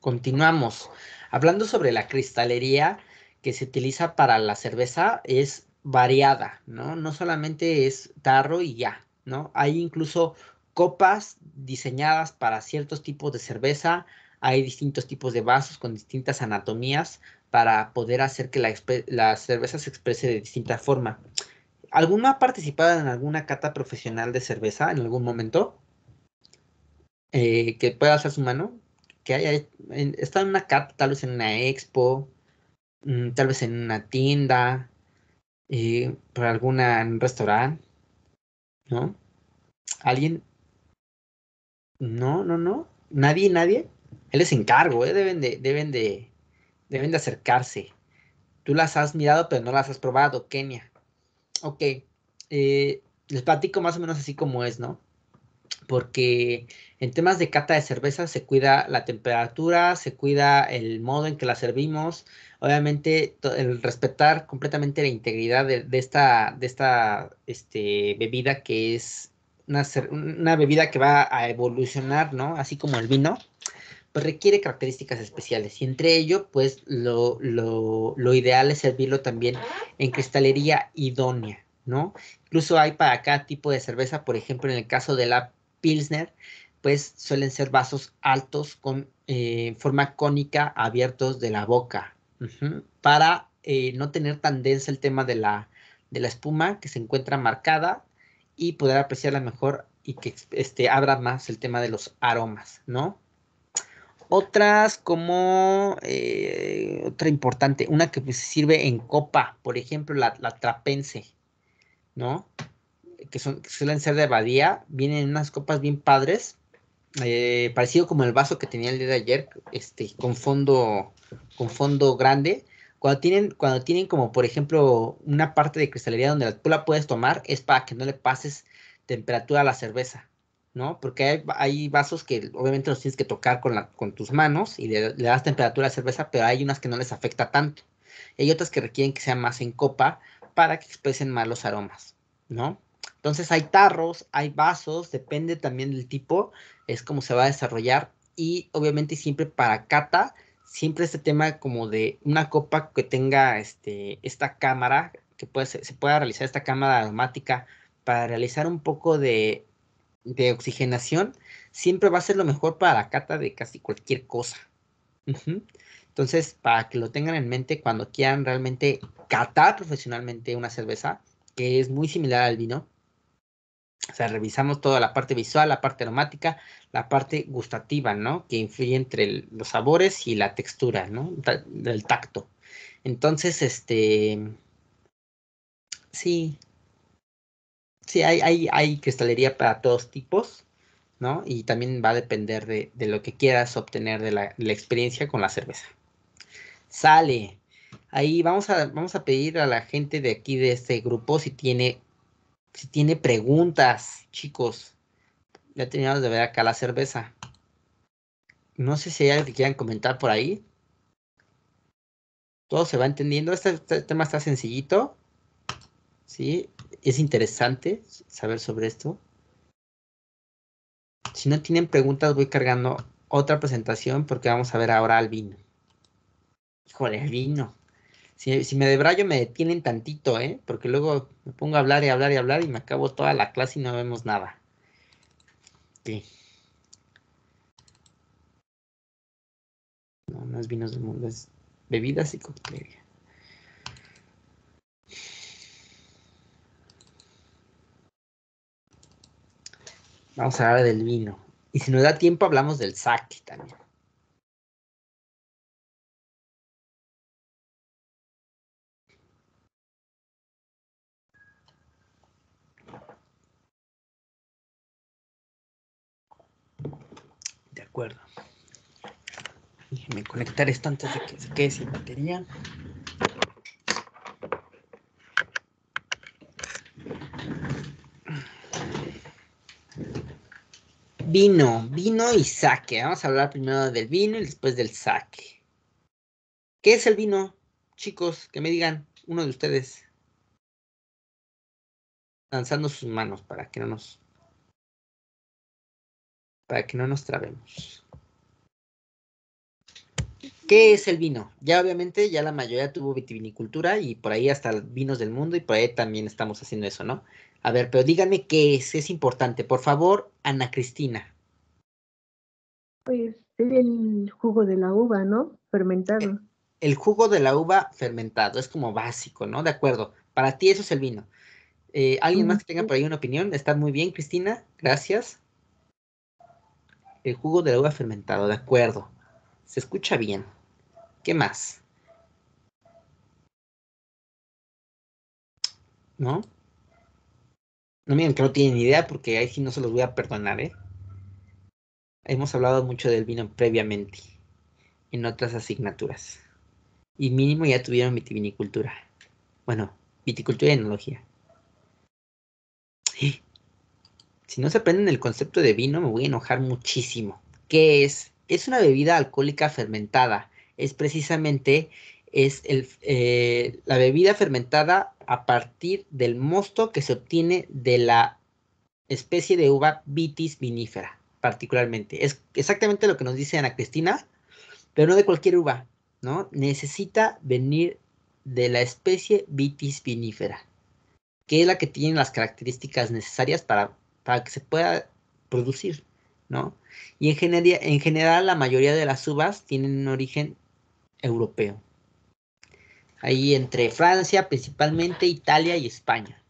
Speaker 2: Continuamos. Hablando sobre la cristalería que se utiliza para la cerveza, es variada, ¿no? No solamente es tarro y ya, ¿no? Hay incluso copas diseñadas para ciertos tipos de cerveza, hay distintos tipos de vasos con distintas anatomías para poder hacer que la, la cerveza se exprese de distinta forma. ¿Alguno ha participado en alguna cata profesional de cerveza en algún momento? Eh, que pueda hacer su mano. Que haya estado en una cata, tal vez en una expo, mm, tal vez en una tienda, eh, por alguna en un restaurante, ¿no? ¿Alguien? No, no, no. Nadie, nadie. Él es encargo, ¿eh? deben de, deben de, deben de acercarse. Tú las has mirado, pero no las has probado, Kenia ok, eh, les platico más o menos así como es, ¿no? Porque en temas de cata de cerveza se cuida la temperatura, se cuida el modo en que la servimos, obviamente el respetar completamente la integridad de, esta, de esta este, bebida que es una, una, bebida que va a evolucionar, ¿no? Así como el vino, pues requiere características especiales y entre ello, pues lo, ideal es servirlo también en cristalería idónea, ¿no? Incluso hay para cada tipo de cerveza, por ejemplo, en el caso de la Pilsner, pues suelen ser vasos altos con eh, forma cónica abiertos de la boca, para eh, no tener tan densa el tema de la, de la espuma que se encuentra marcada y poder apreciarla mejor y que este, abra más el tema de los aromas, ¿no? Otras como eh, otra importante, una que se pues, sirve en copa, por ejemplo, la, trapense, ¿no? Que, son, suelen ser de abadía, vienen unas copas bien padres, eh, parecido como el vaso que tenía el día de ayer, este, con fondo, con fondo grande. Cuando tienen, cuando tienen como por ejemplo una parte de cristalería donde tú la puedes tomar, es para que no le pases temperatura a la cerveza. ¿no? Porque hay, vasos que obviamente los tienes que tocar con, tus manos y le, das temperatura a la cerveza, pero hay unas que no les afecta tanto. hay otras que requieren que sea más en copa para que expresen más los aromas, ¿no? Entonces hay tarros, hay vasos, depende también del tipo, es como se va a desarrollar. Y obviamente siempre para cata, siempre este tema como de una copa que tenga este, esta cámara, que puede, se pueda realizar esta cámara aromática para realizar un poco de de oxigenación siempre va a ser lo mejor para la cata de casi cualquier cosa. Entonces, para que lo tengan en mente cuando quieran realmente catar profesionalmente una cerveza, que es muy similar al vino. O sea, revisamos toda la parte visual, la parte aromática, la parte gustativa, ¿no? Que influye entre los sabores y la textura, ¿no? Del tacto. Entonces, este... Sí, sí, hay, hay, hay cristalería para todos tipos, ¿no? Y también va a depender de, lo que quieras obtener de la, experiencia con la cerveza. Sale. Ahí vamos a, vamos a pedir a la gente de aquí de este grupo si tiene, si tiene preguntas, chicos. Ya terminamos de ver acá la cerveza. No sé si hay algo que quieran comentar por ahí. Todo se va entendiendo. Este, este tema está sencillito. ¿Sí? es interesante saber sobre esto. Si no tienen preguntas, voy cargando otra presentación porque vamos a ver ahora al vino. Híjole, el vino. Si, si me debrayo, me detienen tantito, ¿eh? Porque luego me pongo a hablar y hablar y hablar y me acabo toda la clase y no vemos nada. Sí. No, no es vinos del mundo, es bebidas y coquetería.
Speaker 1: Vamos a hablar del vino. Y si nos da tiempo, hablamos del sake también. De acuerdo. Déjenme conectar esto antes de que se quede sin batería.
Speaker 2: Vino, vino y saque. Vamos a hablar primero del vino y después del saque. ¿Qué es el vino? Chicos,
Speaker 1: que me digan, uno de ustedes. Lanzando sus manos para que no nos. Para que no nos trabemos. ¿Qué es el vino? Ya obviamente ya la mayoría tuvo
Speaker 2: vitivinicultura y por ahí hasta vinos del mundo y por ahí también estamos haciendo eso, ¿no? A ver, pero díganme qué es, es importante. Por favor, Ana Cristina.
Speaker 4: Pues el jugo de la uva, ¿no? Fermentado.
Speaker 2: El, jugo de la uva fermentado, es como básico, ¿no? De acuerdo. Para ti eso es el vino. Eh, ¿Alguien más que tenga por ahí una opinión? Está muy bien, Cristina. Gracias. El jugo de la uva fermentado,
Speaker 1: de acuerdo. Se escucha bien. ¿Qué más? ¿No? No miren que no tienen idea porque ahí sí no se los voy a perdonar, ¿eh?
Speaker 2: Hemos hablado mucho del vino previamente en otras asignaturas. Y mínimo ya tuvieron vitivinicultura. Bueno, viticultura y enología. Si no se aprenden el concepto de vino, me voy a enojar muchísimo. ¿Qué es? Es una bebida alcohólica fermentada. Es precisamente es eh, la bebida fermentada a partir del mosto que se obtiene de la especie de uva vitis vinifera, particularmente. Es exactamente lo que nos dice Ana Cristina, pero no de cualquier uva, ¿no? Necesita venir de la especie vitis vinifera, que es la que tiene las características necesarias para, que se pueda producir, ¿no? Y en, en general la mayoría de las uvas tienen un origen europeo
Speaker 1: ahí entre Francia, principalmente Italia y España.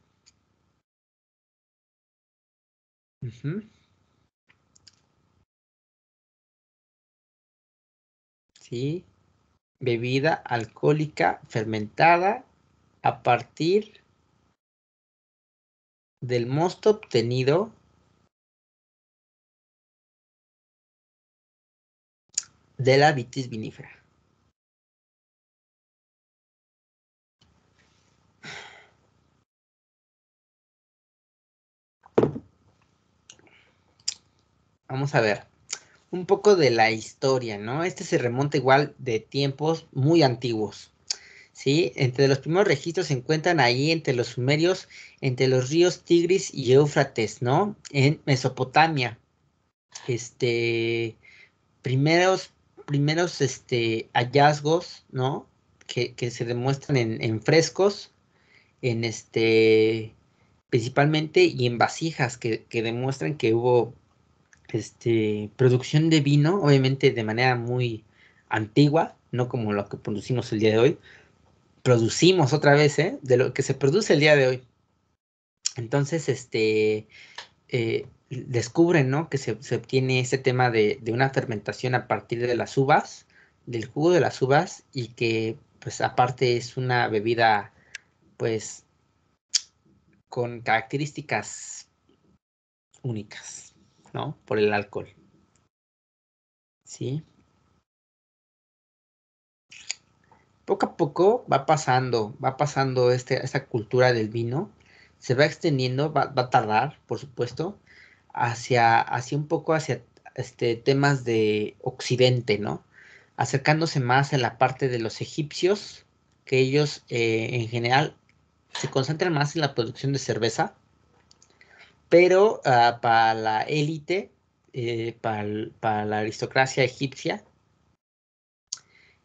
Speaker 1: Sí. Bebida alcohólica fermentada a partir del mosto obtenido de la vitis vinifera. vamos a ver, un poco de
Speaker 2: la historia, ¿no? Este se remonta igual de tiempos muy antiguos. ¿Sí? Entre los primeros registros se encuentran ahí entre los sumerios, entre los ríos Tigris y Éufrates, ¿no? En Mesopotamia. Este, primeros, primeros este, hallazgos, ¿no? Que, se demuestran en, frescos, en este, principalmente y en vasijas que demuestran que hubo este, producción de vino, obviamente de manera muy antigua, no como lo que producimos el día de hoy. Producimos otra vez, ¿eh? De lo que se produce el día de hoy. Entonces, este, eh, descubren, Que se, obtiene este tema de, de, una fermentación a partir de las uvas, del jugo de las uvas, y que, pues, aparte es una bebida, pues, con características
Speaker 1: únicas. ¿no? Por el alcohol. ¿Sí? Poco a poco va
Speaker 2: pasando, va pasando este, esta cultura del vino, se va extendiendo, va, a tardar, por supuesto, hacia, hacia un poco hacia este, temas de Occidente, ¿no? Acercándose más a la parte de los egipcios, que ellos eh, en general se concentran más en la producción de cerveza, pero ah, para la élite, eh, para, la aristocracia egipcia,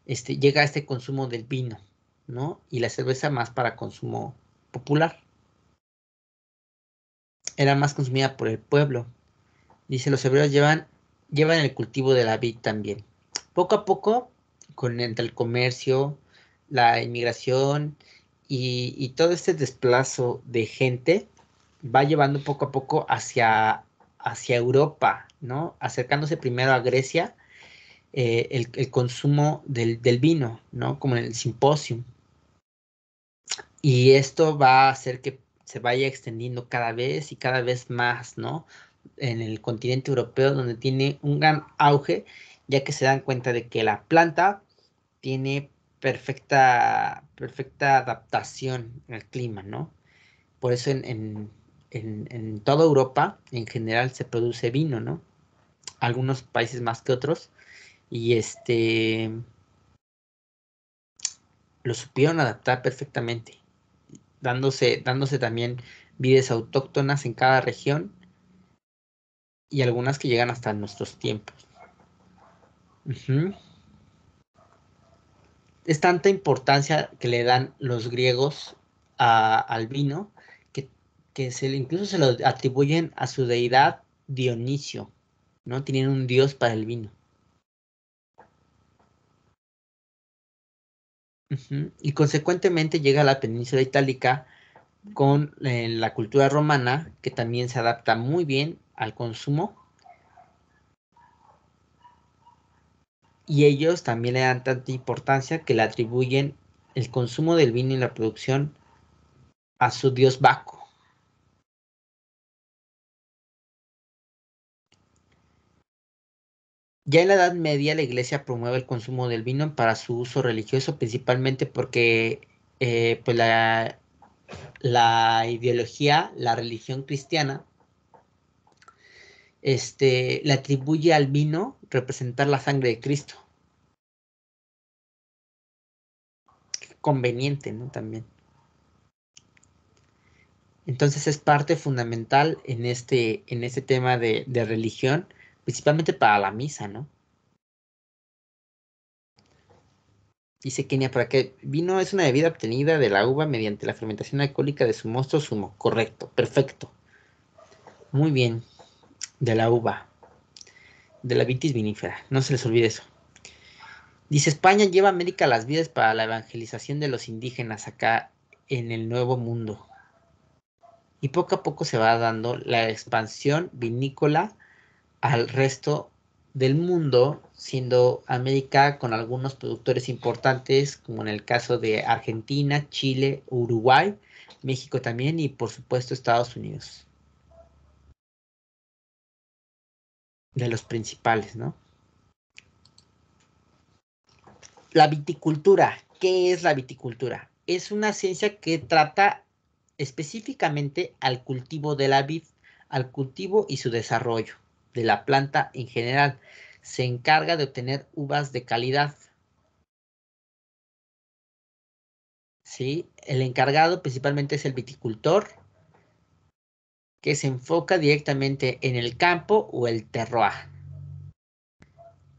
Speaker 2: este, llega este consumo del vino, ¿no? Y la cerveza más para consumo popular. Era más consumida por el pueblo. Dice, los hebreos llevan, llevan el cultivo de la vid también. Poco a poco, con entre el comercio, la inmigración y todo este desplazo de gente, va llevando poco a poco hacia, hacia Europa, ¿no? Acercándose primero a Grecia eh, el, consumo del, vino, ¿no? Como en el simposio. Y esto va a hacer que se vaya extendiendo cada vez y cada vez más, ¿no? En el continente europeo, donde tiene un gran auge, ya que se dan cuenta de que la planta tiene perfecta, perfecta adaptación al clima, ¿no? Por eso en en, toda Europa en general se produce vino, ¿no? Algunos países más que otros. Y este, lo supieron adaptar perfectamente, dándose, dándose también vides autóctonas en cada región y algunas que llegan hasta nuestros tiempos. Es tanta importancia que le dan los griegos al vino que incluso se lo atribuyen a su deidad Dionisio, ¿no? Tienen un dios para el vino. Y consecuentemente llega a la península itálica con eh, la cultura romana, que también se adapta muy bien al consumo. Y ellos también le dan tanta importancia que le atribuyen el consumo
Speaker 1: del vino y la producción a su dios Baco. Ya en la Edad
Speaker 2: Media la Iglesia promueve el consumo del vino para su uso religioso, principalmente porque eh, pues la, ideología, la religión cristiana, este, le atribuye al vino representar la sangre de Cristo. Conveniente, ¿no? También. Entonces es parte fundamental en este, en este tema de, de religión principalmente para la misa, ¿no? Dice Kenia, para que vino es una bebida obtenida de la uva mediante la fermentación alcohólica de su monstruo sumo. Correcto, perfecto. Muy bien. De la uva. De la vitis vinífera. No se les olvide eso. Dice España lleva a América las vidas para la evangelización de los indígenas acá en el Nuevo Mundo. Y poco a poco se va dando la expansión vinícola al resto del mundo, siendo América con algunos productores importantes, como en el caso de Argentina, Chile, Uruguay, México también y por supuesto Estados Unidos. De los principales, ¿no? La viticultura. ¿Qué es la viticultura? Es una ciencia que trata específicamente al cultivo de la vid, al cultivo y su desarrollo de la planta en general. Se encarga de obtener uvas de calidad. ¿Sí? El encargado principalmente es el viticultor, que se enfoca directamente en el campo o el terroir.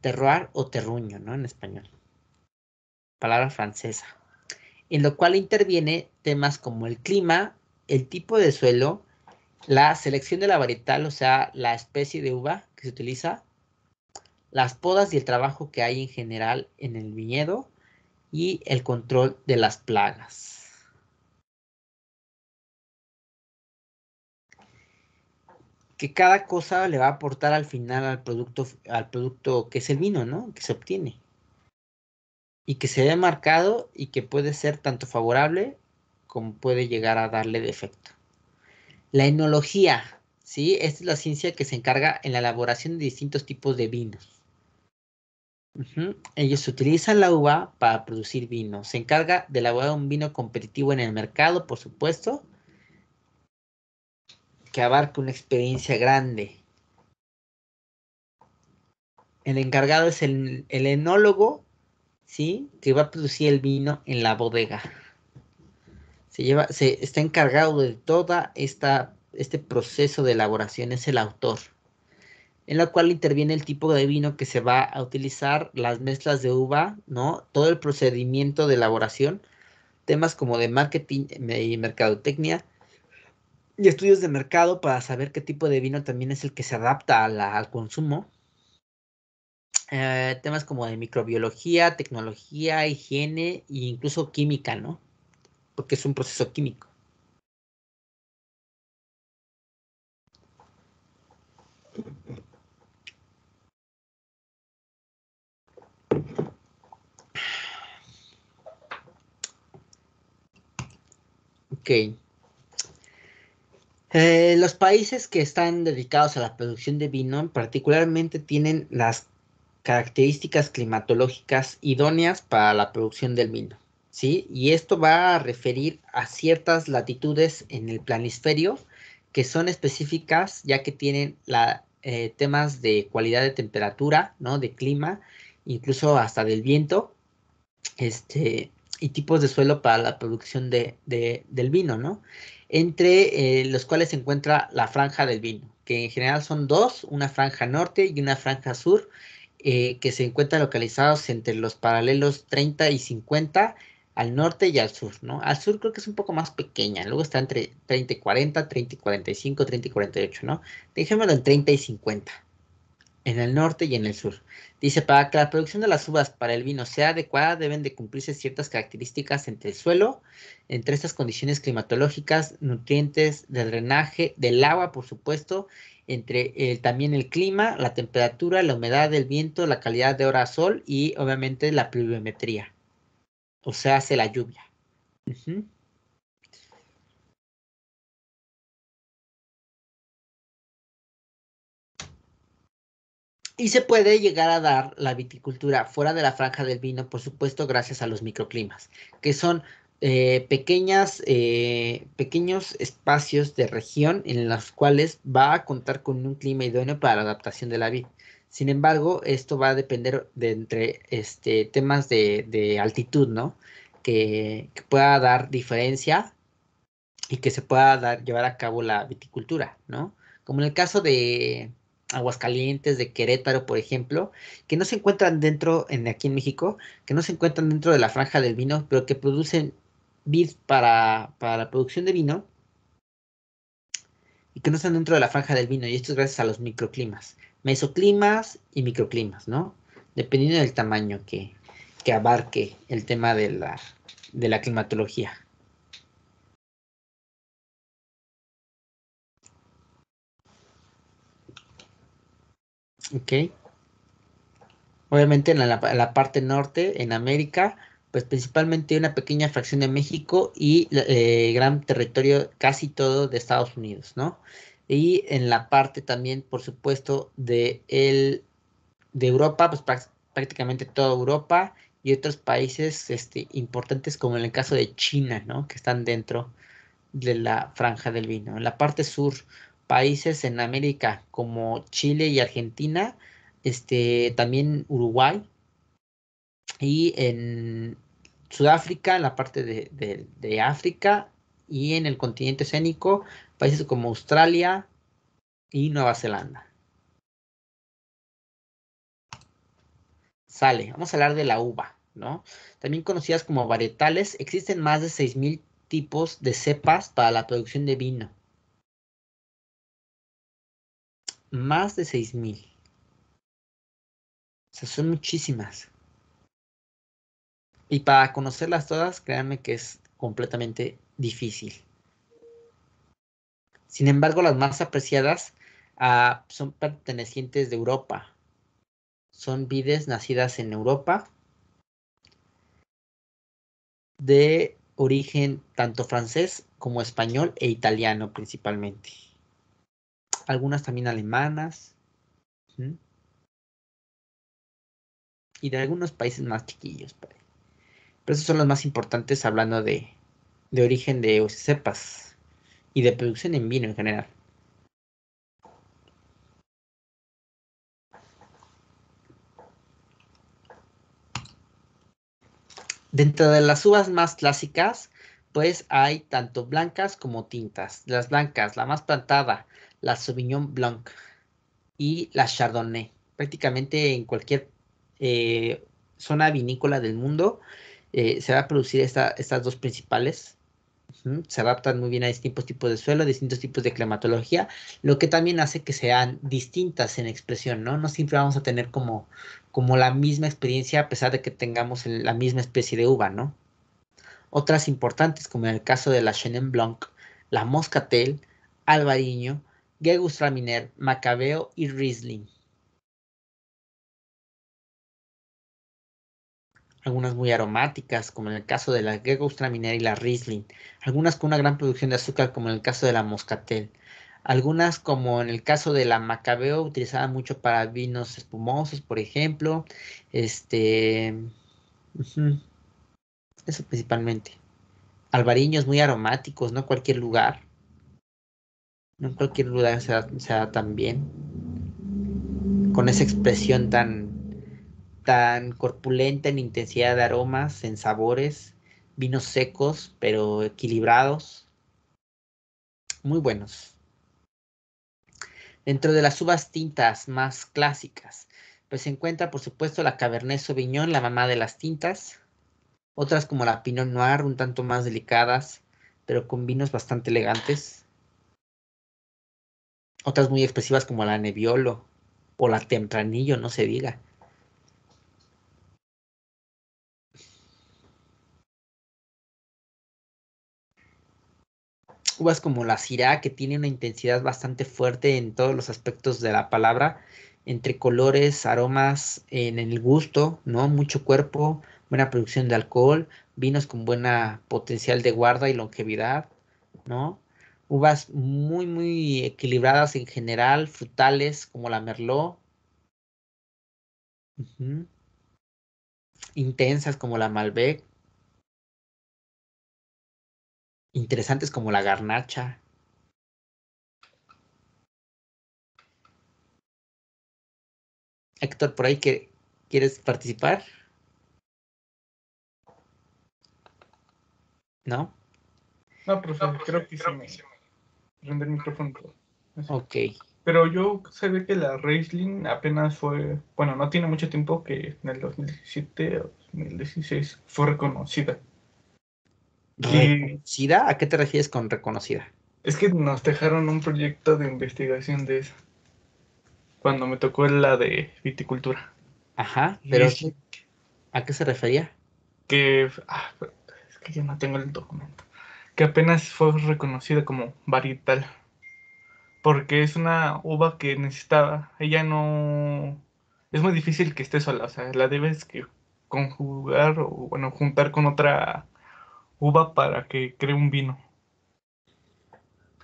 Speaker 2: Terroir o terruño, ¿no? En español. Palabra francesa. En lo cual interviene temas como el clima, el tipo de suelo, la selección de la varietal, o sea, la especie de uva que se utiliza, las podas y el trabajo que hay en general en el viñedo
Speaker 1: y el control de las plagas.
Speaker 2: que cada cosa le va a aportar al final al producto, al producto que es el vino, ¿no? Que se obtiene. Y que se ve marcado y que puede ser tanto favorable como puede llegar a darle defecto. La enología, ¿sí? Esta es la ciencia que se encarga en la elaboración de distintos tipos de vinos. Ellos utilizan la uva para producir vino. Se encarga de elaborar un vino competitivo en el mercado, por supuesto, que abarca una experiencia grande. El encargado es el, el enólogo, ¿sí? Que va a producir el vino en la bodega se lleva, se está encargado de toda esta este proceso de elaboración es el autor, en la cual interviene el tipo de vino que se va a utilizar, las mezclas de uva, ¿no? Todo el procedimiento de elaboración, temas como de marketing y mercadotecnia y estudios de mercado para saber qué tipo de vino también es el que se adapta al consumo. Eh, temas como de microbiología, tecnología, higiene e incluso química, ¿no?
Speaker 1: porque es un proceso químico.
Speaker 2: Ok. Eh, los países que están dedicados a la producción de vino particularmente tienen las características climatológicas idóneas para la producción del vino. Y esto va a referir a ciertas latitudes en el planisferio que son específicas ya que tienen la, eh, temas de cualidad de temperatura, De clima, incluso hasta del viento, este, y tipos de suelo para la producción del vino, ¿no? Entre eh, los cuales se encuentra la franja del vino, que en general son dos, una franja norte y una franja sur, eh, que se encuentran localizados entre los paralelos 30 y 50 al norte y al sur, ¿no? Al sur creo que es un poco más pequeña, luego está entre 30 y 40, 30 y 45, 30 y 48, ¿no? Dejémoslo en 30 y 50, en el norte y en el sur. Dice, para que la producción de las uvas para el vino sea adecuada, deben de cumplirse ciertas características entre el suelo, entre estas condiciones climatológicas, nutrientes, del drenaje, del agua, por supuesto, entre el también el clima, la temperatura, la humedad del viento, la calidad
Speaker 1: de hora sol y obviamente la pluviometría o sea, hace la lluvia. Y se puede llegar a dar la
Speaker 2: viticultura fuera de la franja del vino, por supuesto, gracias a los microclimas, que son eh, pequeñas, eh, pequeños espacios de región en los cuales va a contar con un clima idóneo para la adaptación de la vid. Sin embargo, esto va a depender de entre este, temas de, altitud, ¿no? Que, pueda dar diferencia y que se pueda llevar a cabo la viticultura, ¿no? Como en el caso de Aguascalientes, de Querétaro, por ejemplo, que no se encuentran dentro, en, aquí en México, que no se encuentran dentro de la franja del vino, pero que producen vid para, para la producción de vino y que no están dentro de la franja del vino, y esto es gracias a los microclimas mesoclimas y microclimas, ¿no? Dependiendo del tamaño que, abarque el tema de la, climatología. Ok. Obviamente en la, parte norte, en América, pues principalmente una pequeña fracción de México y eh, gran territorio casi todo de Estados Unidos, ¿no? Y en la parte también, por supuesto, de, el, de Europa, pues prácticamente toda Europa y otros países este, importantes como en el caso de China, ¿no? Que están dentro de la franja del vino. En la parte sur, países en América como Chile y Argentina, este, también Uruguay y en Sudáfrica, en la parte de, de África, y en el continente escénico países como Australia y Nueva Zelanda. Sale, vamos a hablar de la uva, ¿no? También conocidas como varietales, existen más de
Speaker 1: 6.000 tipos de cepas para la producción de vino. Más de 6.000. O sea, son muchísimas. Y para conocerlas todas, créanme que es
Speaker 2: completamente difícil. Sin embargo, las más apreciadas ah, son pertenecientes de Europa. Son vides nacidas en Europa de origen tanto francés como español e italiano principalmente. Algunas también alemanas. Y de algunos países más chiquillos. Pues. Pero esos son los más importantes hablando de, de origen de cepas y de producción en vino en general. Dentro de las uvas más clásicas, pues hay tanto blancas como tintas. Las blancas, la más plantada, la Sauvignon Blanc y la Chardonnay. Prácticamente en cualquier eh, zona vinícola del mundo eh, se va a producir estas dos principales se adaptan muy bien a distintos tipos de suelo, distintos tipos de climatología, lo que también hace que sean distintas en expresión, ¿no? No siempre vamos a tener como, como la misma experiencia a pesar de que tengamos la misma especie de uva, ¿no? Otras importantes, como en el caso de la Chenin Blanc, la Moscatel, Albariño, Gewürztraminer, Macabeo y Riesling. algunas muy aromáticas, como en el caso de la Minera y la Riesling, algunas con una gran producción de azúcar, como en el caso de la Moscatel, algunas como en el caso de la Macabeo, utilizada mucho para vinos espumosos, por ejemplo, este... Eso principalmente. Albariños muy aromáticos, no cualquier lugar. No cualquier lugar se se da tan bien. Con esa expresión tan tan corpulenta en intensidad de aromas, en sabores, vinos secos pero equilibrados, muy buenos. Dentro de las uvas tintas más clásicas, pues se encuentra por supuesto la Cabernet Sauvignon, la mamá de las tintas, otras como la Pinot Noir, un tanto más delicadas, pero con vinos bastante elegantes. Otras muy expresivas como la Nebbiolo o la Tempranillo, no se diga.
Speaker 1: uvas como la Syrah, que tiene una intensidad bastante fuerte
Speaker 2: en todos los aspectos de la palabra, entre colores, aromas, en el gusto, ¿no? Mucho cuerpo, buena producción de alcohol, vinos con buena potencial de guarda y longevidad, ¿no? Uvas muy, muy equilibradas
Speaker 1: en general, frutales como la merlot, intensas como la malbec, interesantes como la garnacha. Héctor, por ahí que quieres participar.
Speaker 4: ¿No? No, profesor, creo que se me render el micrófono. Ok. Pero yo se ve que la racing apenas fue, bueno, no tiene mucho tiempo que en el 2017 o 2016 fue reconocida. ¿Reconocida? ¿A qué te refieres con reconocida? Es que nos dejaron un proyecto de investigación de eso. Cuando me tocó la de viticultura. Ajá, pero ¿a qué se refería? Que. Ah, es que ya no tengo el documento. Que apenas fue reconocida como varietal. Porque es una uva que necesitaba. Ella no. Es muy difícil que esté sola. O sea, la debes que conjugar o, bueno, juntar con otra uva para que cree un vino?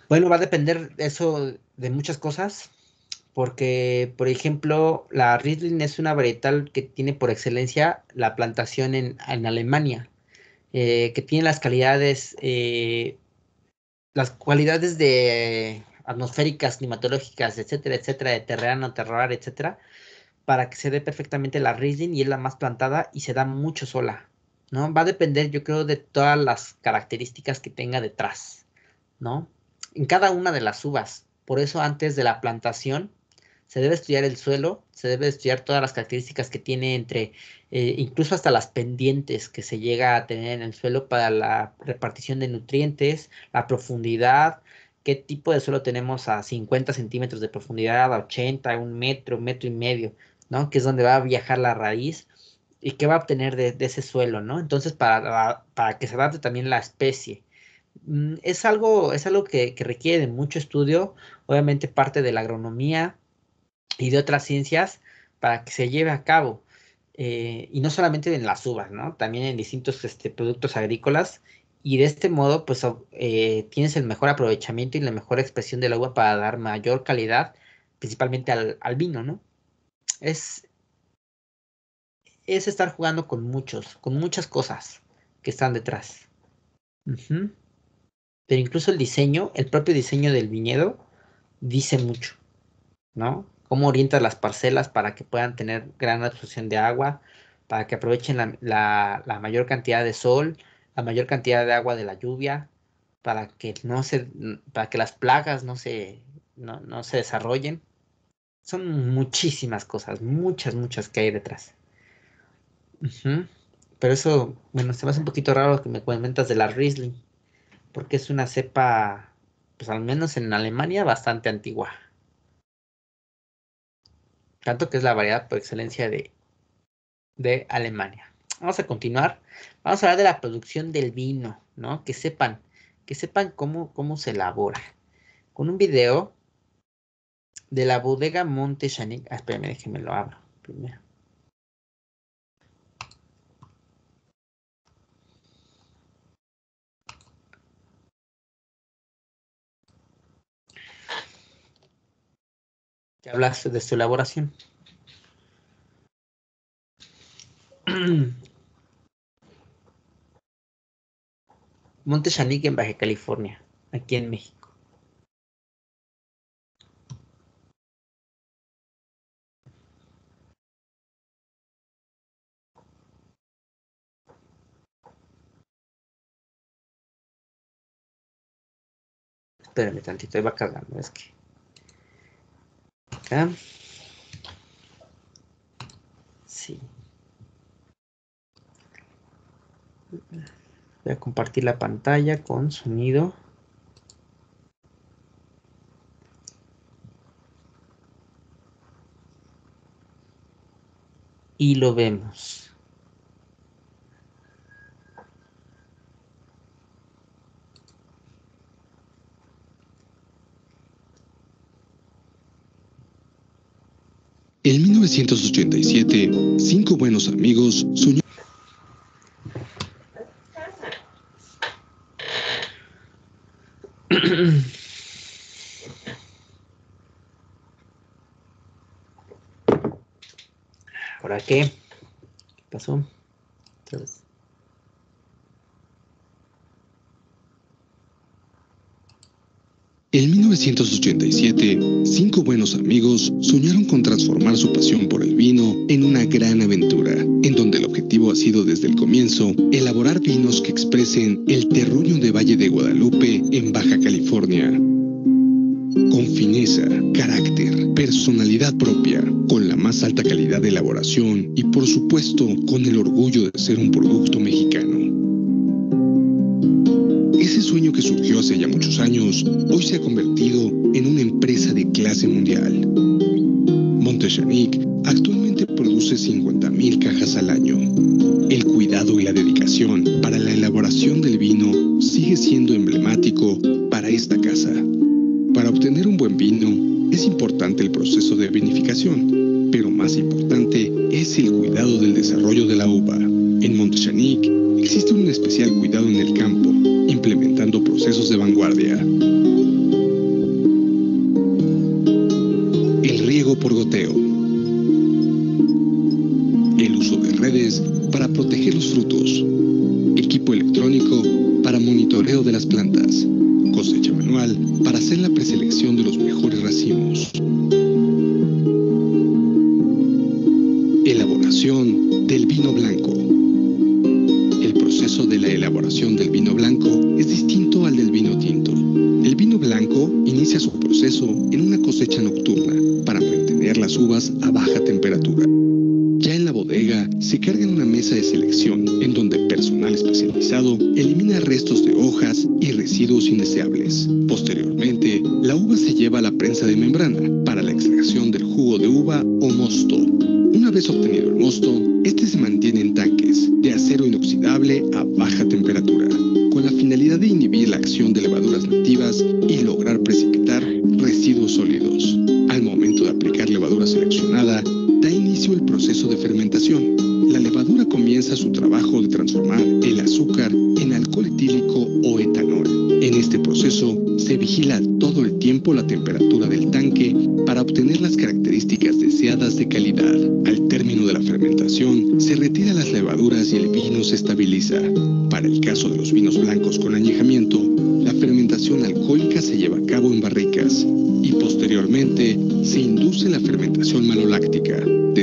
Speaker 2: Bueno, va a depender eso de muchas cosas, porque, por ejemplo, la Riesling es una varietal que tiene por excelencia la plantación en, Alemania, eh, que tiene las calidades, eh, las cualidades de atmosféricas, climatológicas, etcétera, etcétera, de terreno, terrar etcétera, para que se dé perfectamente la Riesling y es la más plantada y se da mucho sola. ¿no? Va a depender, yo creo, de todas las características que tenga detrás, ¿no? En cada una de las uvas. Por eso antes de la plantación se debe estudiar el suelo, se debe estudiar todas las características que tiene entre, eh, incluso hasta las pendientes que se llega a tener en el suelo para la repartición de nutrientes, la profundidad, qué tipo de suelo tenemos a 50 centímetros de profundidad, a 80, a un metro, metro y medio, ¿no? Que es donde va a viajar la raíz y qué va a obtener de, ese suelo, ¿no? Entonces, para, ah, para, que se adapte también la especie. Mm, es algo, es algo que, requiere de mucho estudio, obviamente parte de la agronomía y de otras ciencias para que se lleve a cabo. Eh, y no solamente en las uvas, ¿no? También en distintos este, productos agrícolas. Y de este modo, pues eh, tienes el mejor aprovechamiento y la mejor expresión del agua para dar mayor calidad, principalmente al, al vino, ¿no? Es, es estar jugando con muchos, con muchas cosas que están detrás. Pero incluso el diseño, el propio diseño del viñedo, dice mucho, ¿no? Cómo orientas las parcelas para que puedan tener gran absorción de agua, para que aprovechen la, mayor cantidad de sol, la mayor cantidad de agua de la lluvia, para que no se, para que las plagas no se, no se desarrollen. Son muchísimas cosas, muchas, muchas que hay detrás. Pero eso, bueno, se me hace un poquito raro que me comentas de la Riesling, porque es una cepa, pues al menos en Alemania, bastante antigua. Tanto que es la variedad por excelencia de, Alemania. Vamos a continuar. Vamos a hablar de la producción del vino, ¿no? Que sepan, que sepan cómo, cómo se elabora. Con un video de la bodega Monte Chanik. Ah, espérame, déjenme lo abro primero.
Speaker 1: ¿Hablaste de su elaboración. Monte Chanique en Baja California, aquí en México. Espérame tantito, va cargando, es que... Sí.
Speaker 2: Voy a compartir la pantalla con sonido. Y lo
Speaker 1: vemos.
Speaker 3: En 1987, cinco buenos amigos soñaron ¿Ahora qué? ¿Qué pasó? Otra vez. 1987, cinco buenos amigos soñaron con transformar su pasión por el vino en una gran aventura, en donde el objetivo ha sido desde el comienzo elaborar vinos que expresen el terruño de Valle de Guadalupe en Baja California. Con fineza, carácter, personalidad propia, con la más alta calidad de elaboración y por supuesto con el orgullo de ser un producto mexicano sueño que surgió hace ya muchos años, hoy se ha convertido en una empresa de clase mundial. Montechanic actualmente produce 50.000 cajas al año. El cuidado y la dedicación para la elaboración del vino sigue siendo emblemático para esta casa. Para obtener un buen vino es importante el proceso de vinificación, pero más importante es el cuidado del desarrollo de la uva. En Montechanic existe un especial cuidado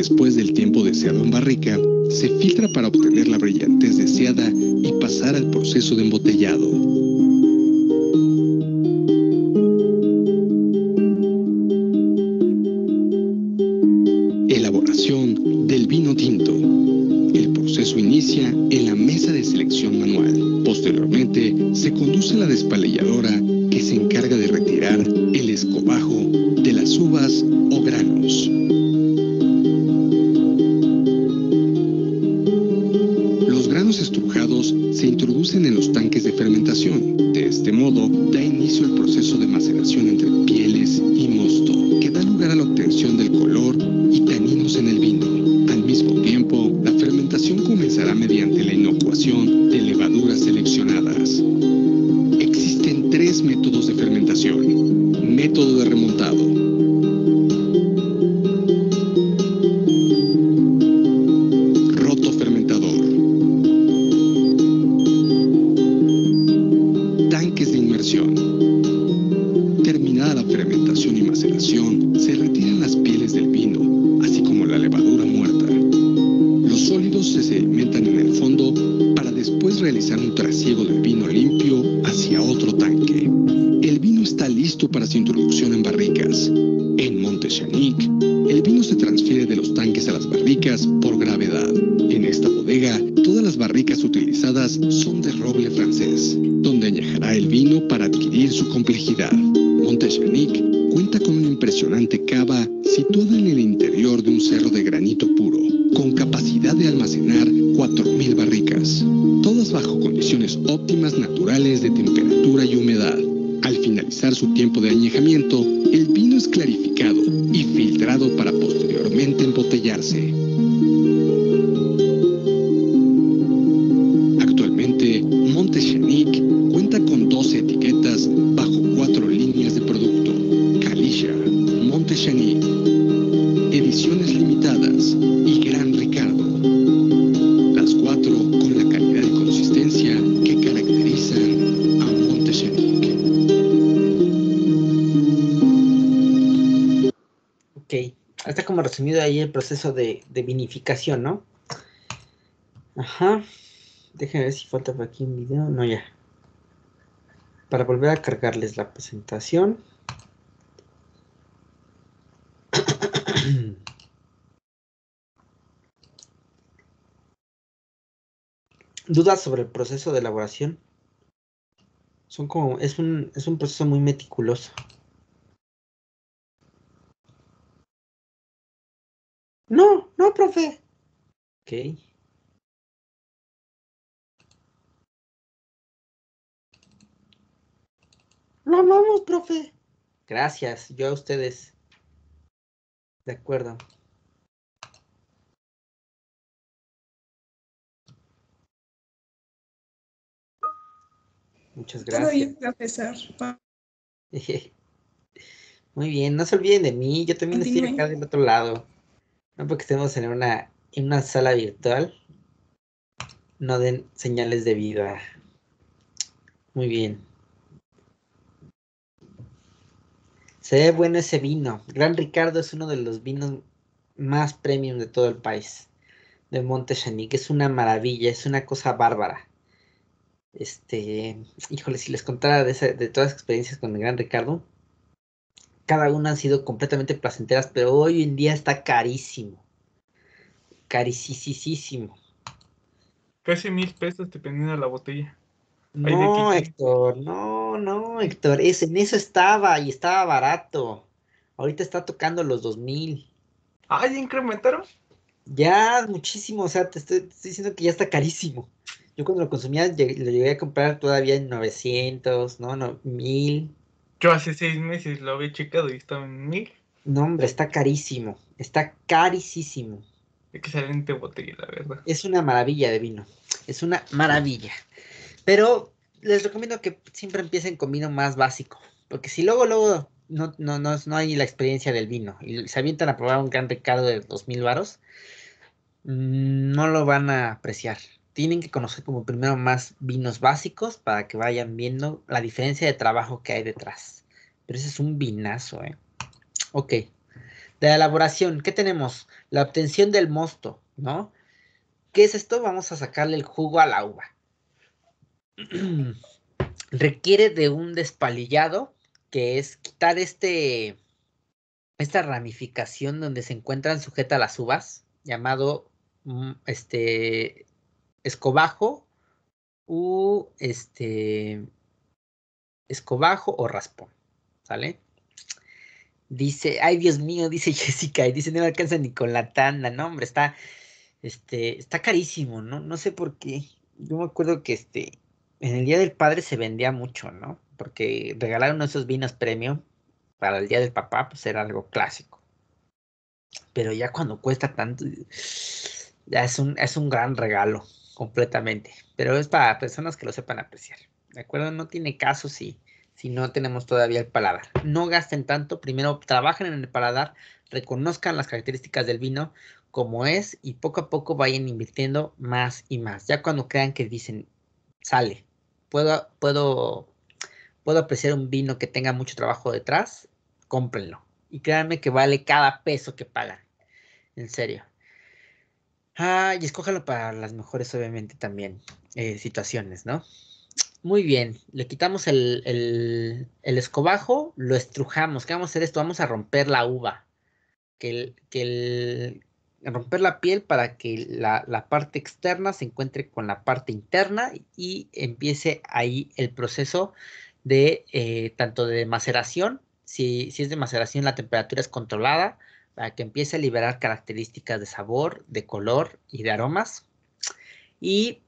Speaker 3: después del tiempo deseado en barrica, se filtra para obtener la brillantez deseada y pasar al proceso de embotellado.
Speaker 2: proceso de, vinificación, ¿no? Ajá. Déjenme ver si falta por aquí un video. No, ya. Para volver a cargarles la presentación. dudas sobre el proceso de elaboración.
Speaker 1: Son como, es un, es un proceso muy meticuloso. yo a ustedes. De acuerdo. Muchas
Speaker 2: gracias.
Speaker 1: Muy bien, no se olviden
Speaker 2: de mí, yo también estoy acá del otro lado. No porque estemos en una, en una sala virtual, no den señales de vida. Muy bien. Se ve bueno ese vino. Gran Ricardo es uno de los vinos más premium de todo el país, de Monte que Es una maravilla, es una cosa bárbara. Este, híjole, si les contara de, todas las experiencias con el Gran Ricardo, cada una han sido completamente placenteras, pero hoy en día está carísimo. Carísimo.
Speaker 4: Casi mil pesos dependiendo de la botella. No,
Speaker 2: Héctor, no, no, Héctor, en eso estaba y estaba barato. Ahorita está tocando los 2000. Ah, ¿ya incrementaron? Ya, muchísimo, o sea, te estoy, diciendo que ya está carísimo. Yo cuando lo consumía lo llegué a comprar todavía en
Speaker 4: 900, ¿no? no 1000. Yo hace seis meses lo había checado y estaba en 1000.
Speaker 2: No, hombre, está carísimo,
Speaker 4: está carísimo. Excelente botella, la
Speaker 2: verdad. Es una maravilla de vino, es una maravilla. Pero les recomiendo que siempre empiecen con vino más básico, porque si luego, luego no, no, no, hay la experiencia del vino y se avientan a probar un gran recado de 2000 varos, mm, no lo van a apreciar. Tienen que conocer como primero más vinos básicos para que vayan viendo la diferencia de trabajo que hay detrás. Pero ese es un vinazo, ¿eh? Ok. De la elaboración, ¿qué tenemos? La obtención del mosto, ¿no? ¿Qué es esto? Vamos a sacarle el jugo a la uva. requiere de un despalillado, que es quitar este, esta ramificación donde se encuentran sujetas las uvas, llamado mm, este, escobajo u este, escobajo o raspón, ¿sale? Dice, ay Dios mío, dice Jessica, y dice, no me alcanza ni con la tanda, no, hombre, está, este, está carísimo, ¿no? No sé por qué. Yo me acuerdo que este, en el Día del Padre se vendía mucho, ¿no? Porque regalar uno de esos vinos premium para el Día del Papá, pues era algo clásico. Pero ya cuando cuesta tanto, ya es un, es un gran regalo, completamente. Pero es para personas que lo sepan apreciar. ¿De acuerdo? No tiene caso si, si no tenemos todavía el paladar. No gasten tanto, primero trabajen en el paladar, reconozcan las características del vino como es y poco a poco vayan invirtiendo más y más. Ya cuando crean que dicen, sale, puedo, puedo, puedo apreciar un vino que tenga mucho trabajo detrás, cómprenlo. Y créanme que vale cada peso que pagan. En serio. Ah, y escójalo para las mejores, obviamente, también eh, situaciones, ¿no? Muy bien, le quitamos el, el, el, escobajo, lo estrujamos. ¿Qué vamos a hacer esto? Vamos a romper la uva. Que que el, romper la piel para que la, parte externa se encuentre con la parte interna y empiece ahí el proceso de eh, tanto de maceración, si, es de maceración la temperatura es controlada, para que empiece a liberar características de sabor, de color y de aromas. Y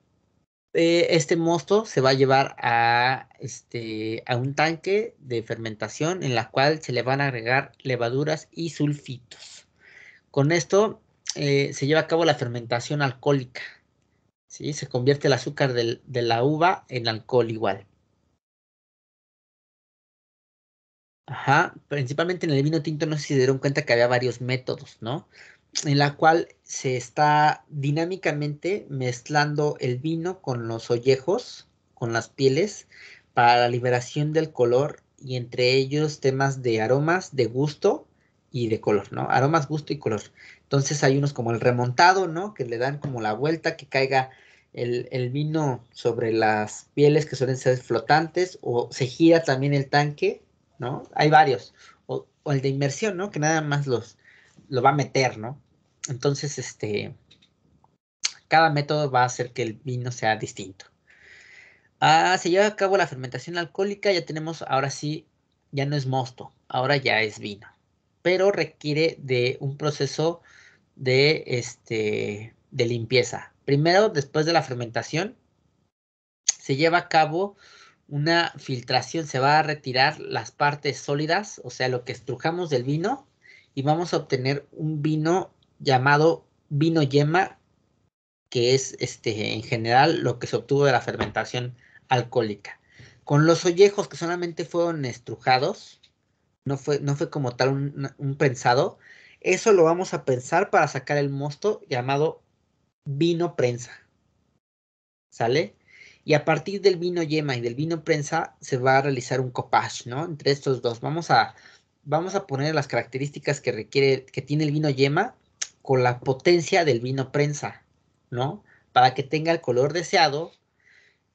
Speaker 2: eh, este mosto se va a llevar a, este, a un tanque de fermentación en la cual se le van a agregar levaduras y sulfitos. Con esto eh, se lleva a cabo la fermentación alcohólica. ¿sí? Se convierte el azúcar de la uva en alcohol igual. Ajá, principalmente en el vino tinto no se dieron cuenta que había varios métodos, ¿no? En la cual se está dinámicamente mezclando el vino con los ollejos, con las pieles, para la liberación del color y entre ellos temas de aromas, de gusto y de color, ¿no? Aromas, gusto y color. Entonces hay unos como el remontado, ¿no? Que le dan como la vuelta, que caiga el, vino sobre las pieles que suelen ser flotantes o se gira también el tanque, ¿no? Hay varios. O, el de inmersión, ¿no? Que nada más los, lo va a meter, ¿no? Entonces, este, cada método va a hacer que el vino sea distinto. Ah, se lleva a cabo la fermentación alcohólica, ya tenemos, ahora sí, ya no es mosto, ahora ya es vino pero requiere de un proceso de, este, de limpieza. Primero, después de la fermentación, se lleva a cabo una filtración, se va a retirar las partes sólidas, o sea, lo que estrujamos del vino, y vamos a obtener un vino llamado vino yema, que es este, en general lo que se obtuvo de la fermentación alcohólica. Con los ollejos que solamente fueron estrujados, no fue, no fue como tal un, pensado prensado. Eso lo vamos a pensar para sacar el mosto llamado vino prensa. ¿Sale? Y a partir del vino yema y del vino prensa se va a realizar un copage, ¿no? Entre estos dos. Vamos a, vamos a poner las características que requiere, que tiene el vino yema con la potencia del vino prensa, ¿no? Para que tenga el color deseado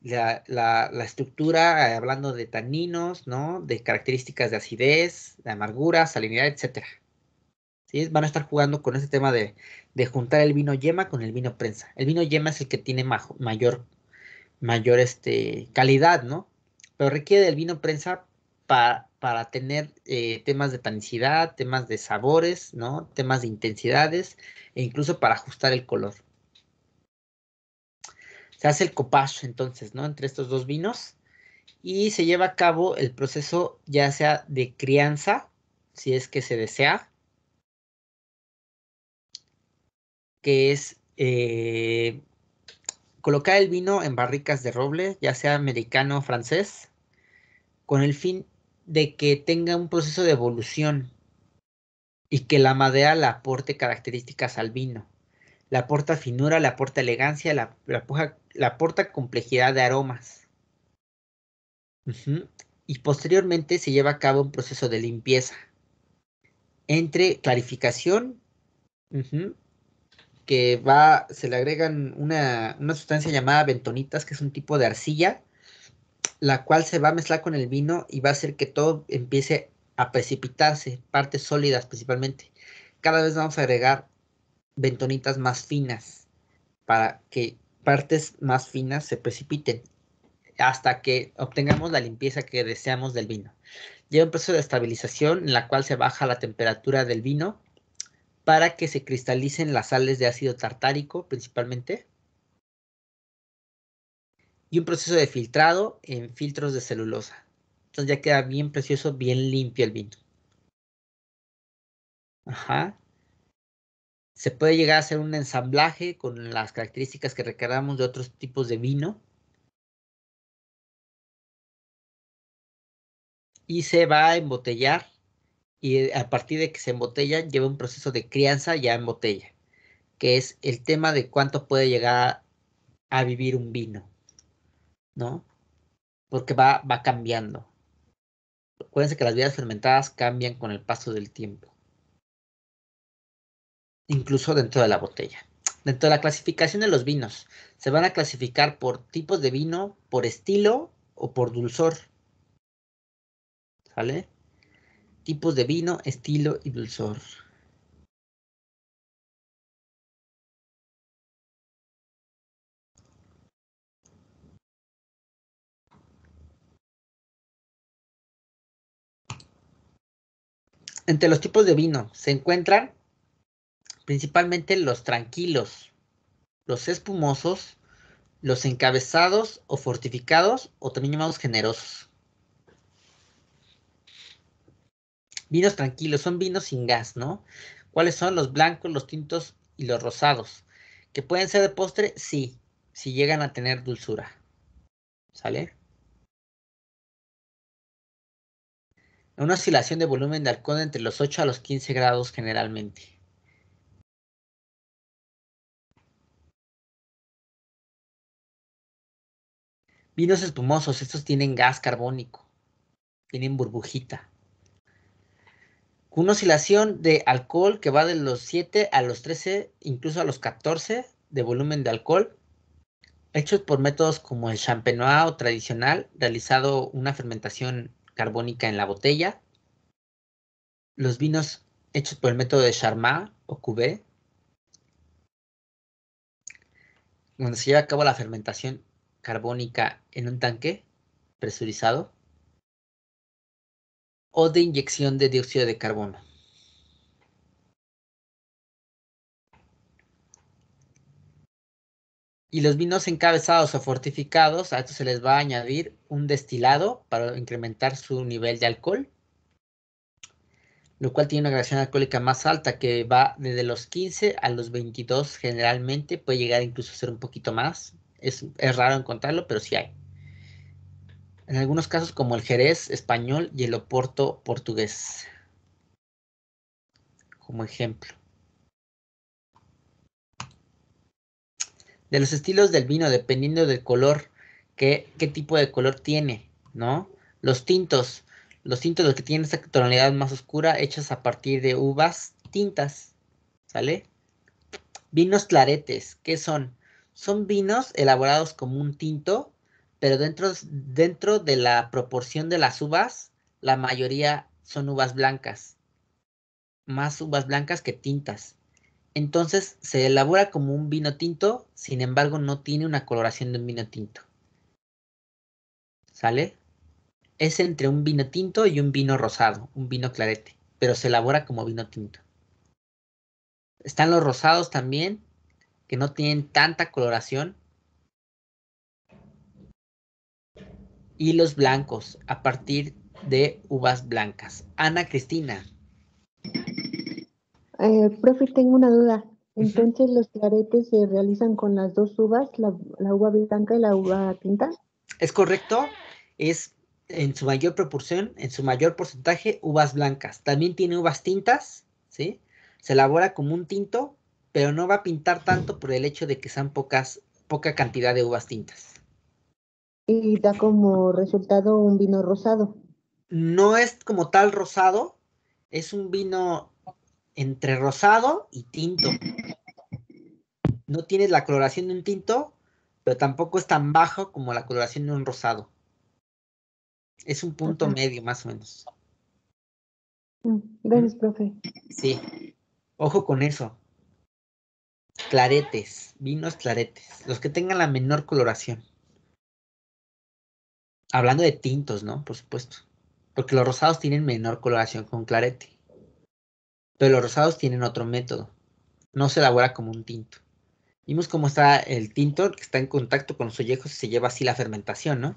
Speaker 2: la, la, estructura, eh, hablando de taninos, ¿no? De características de acidez, de amargura, salinidad, etcétera. ¿Sí? Van a estar jugando con ese tema de, de, juntar el vino yema con el vino prensa. El vino yema es el que tiene mayor, mayor este, calidad, ¿no? Pero requiere del vino prensa para, tener eh, temas de tanicidad, temas de sabores, ¿no? Temas de intensidades e incluso para ajustar el color. Se hace el copage entonces, ¿no? Entre estos dos vinos y se lleva a cabo el proceso ya sea de crianza, si es que se desea, que es eh, colocar el vino en barricas de roble, ya sea americano o francés, con el fin de que tenga un proceso de evolución y que la madera le aporte características al vino. La aporta finura, la aporta elegancia, le la, la aporta complejidad de aromas. Y posteriormente se lleva a cabo un proceso de limpieza entre clarificación, que va, se le agregan una, una sustancia llamada bentonitas, que es un tipo de arcilla, la cual se va a mezclar con el vino y va a hacer que todo empiece a precipitarse, partes sólidas principalmente. Cada vez vamos a agregar Bentonitas más finas para que partes más finas se precipiten hasta que obtengamos la limpieza que deseamos del vino. Lleva un proceso de estabilización en la cual se baja la temperatura del vino para que se cristalicen las sales de ácido tartárico principalmente. Y un proceso de filtrado en filtros de celulosa. Entonces ya queda bien precioso, bien limpio el vino.
Speaker 1: Ajá se puede llegar a hacer un ensamblaje con las características que requeramos de otros tipos de vino. Y se va a embotellar y eh, a partir de que se
Speaker 2: embotella lleva un proceso de crianza ya en botella, que es el tema de cuánto puede llegar a, vivir un vino, ¿no? Porque va, cambiando. Acuérdense que las vidas fermentadas cambian con el paso del tiempo incluso dentro de la botella. Dentro de la clasificación de los vinos, se van a clasificar por tipos de vino, por estilo o por dulzor.
Speaker 1: ¿Sale? Tipos de vino, estilo y dulzor. Entre los tipos de vino se encuentran principalmente los tranquilos, los
Speaker 2: espumosos, los encabezados o fortificados o también llamados generosos. Vinos tranquilos, son vinos sin gas, ¿no? ¿Cuáles son los blancos, los tintos y los rosados? ¿Que pueden ser de postre? Sí, si llegan a tener dulzura. ¿Sale?
Speaker 1: Una oscilación de volumen de alcohol entre los 8 a los 15 grados generalmente. Vinos espumosos, estos tienen gas carbónico, tienen burbujita. Una oscilación
Speaker 2: de alcohol que va de los 7 a los 13, incluso a los 14 de volumen de alcohol, hechos por métodos como el champenois o tradicional, realizado una fermentación carbónica en la botella. Los vinos hechos por el método de Charmat o Cuvée, cuando se lleva a cabo la fermentación carbónica en un tanque presurizado
Speaker 1: o de inyección de dióxido de carbono.
Speaker 2: Y los vinos encabezados o fortificados, a esto se les va a añadir un destilado para incrementar su nivel de alcohol, lo cual tiene una gradación alcohólica más alta que va desde los 15 a los 22 generalmente, puede llegar incluso a ser un poquito más, es, raro encontrarlo, pero sí hay. En algunos casos como el Jerez español y el Oporto portugués. Como ejemplo. De los estilos del vino, dependiendo del color, qué, tipo de color tiene, ¿no? Los tintos. Los tintos los que tienen esta tonalidad más oscura hechas a partir de uvas tintas. ¿Sale? Vinos claretes, ¿qué son? Son vinos elaborados como un tinto, pero dentro, dentro de la proporción de las uvas, la mayoría son uvas blancas. Más uvas blancas que tintas. Entonces se elabora como un vino tinto, sin embargo no tiene una coloración de un vino tinto. ¿Sale? Es entre un vino tinto y un vino rosado, un vino clarete, pero se elabora como vino tinto. Están los rosados también, no tienen tanta coloración. Y los blancos, a partir de uvas blancas. Ana Cristina.
Speaker 4: Eh, profe, tengo una duda. Entonces, ¿los claretes se realizan con las dos uvas, la, la uva blanca y la uva tinta?
Speaker 2: Es correcto. Es en su mayor proporción, en su mayor porcentaje, uvas blancas. También tiene uvas tintas, ¿sí? Se elabora como un tinto, pero no va a pintar tanto por el hecho de que sean pocas, poca cantidad de uvas tintas.
Speaker 4: Y da como resultado un
Speaker 2: vino rosado. No es como tal rosado, es un vino entre rosado y tinto. No tienes la coloración de un tinto, pero tampoco es tan bajo como la coloración de un rosado. Es un punto medio, más o menos.
Speaker 1: Mm, gracias, profe.
Speaker 2: Sí. Ojo con eso claretes, vinos claretes, los que tengan la menor coloración. Hablando de tintos, ¿no? Por supuesto. Porque los rosados tienen menor coloración con clarete. Pero los rosados tienen otro método. No se elabora como un tinto. Vimos cómo está el tinto que está en contacto con los ollejos y se lleva así la fermentación, ¿no?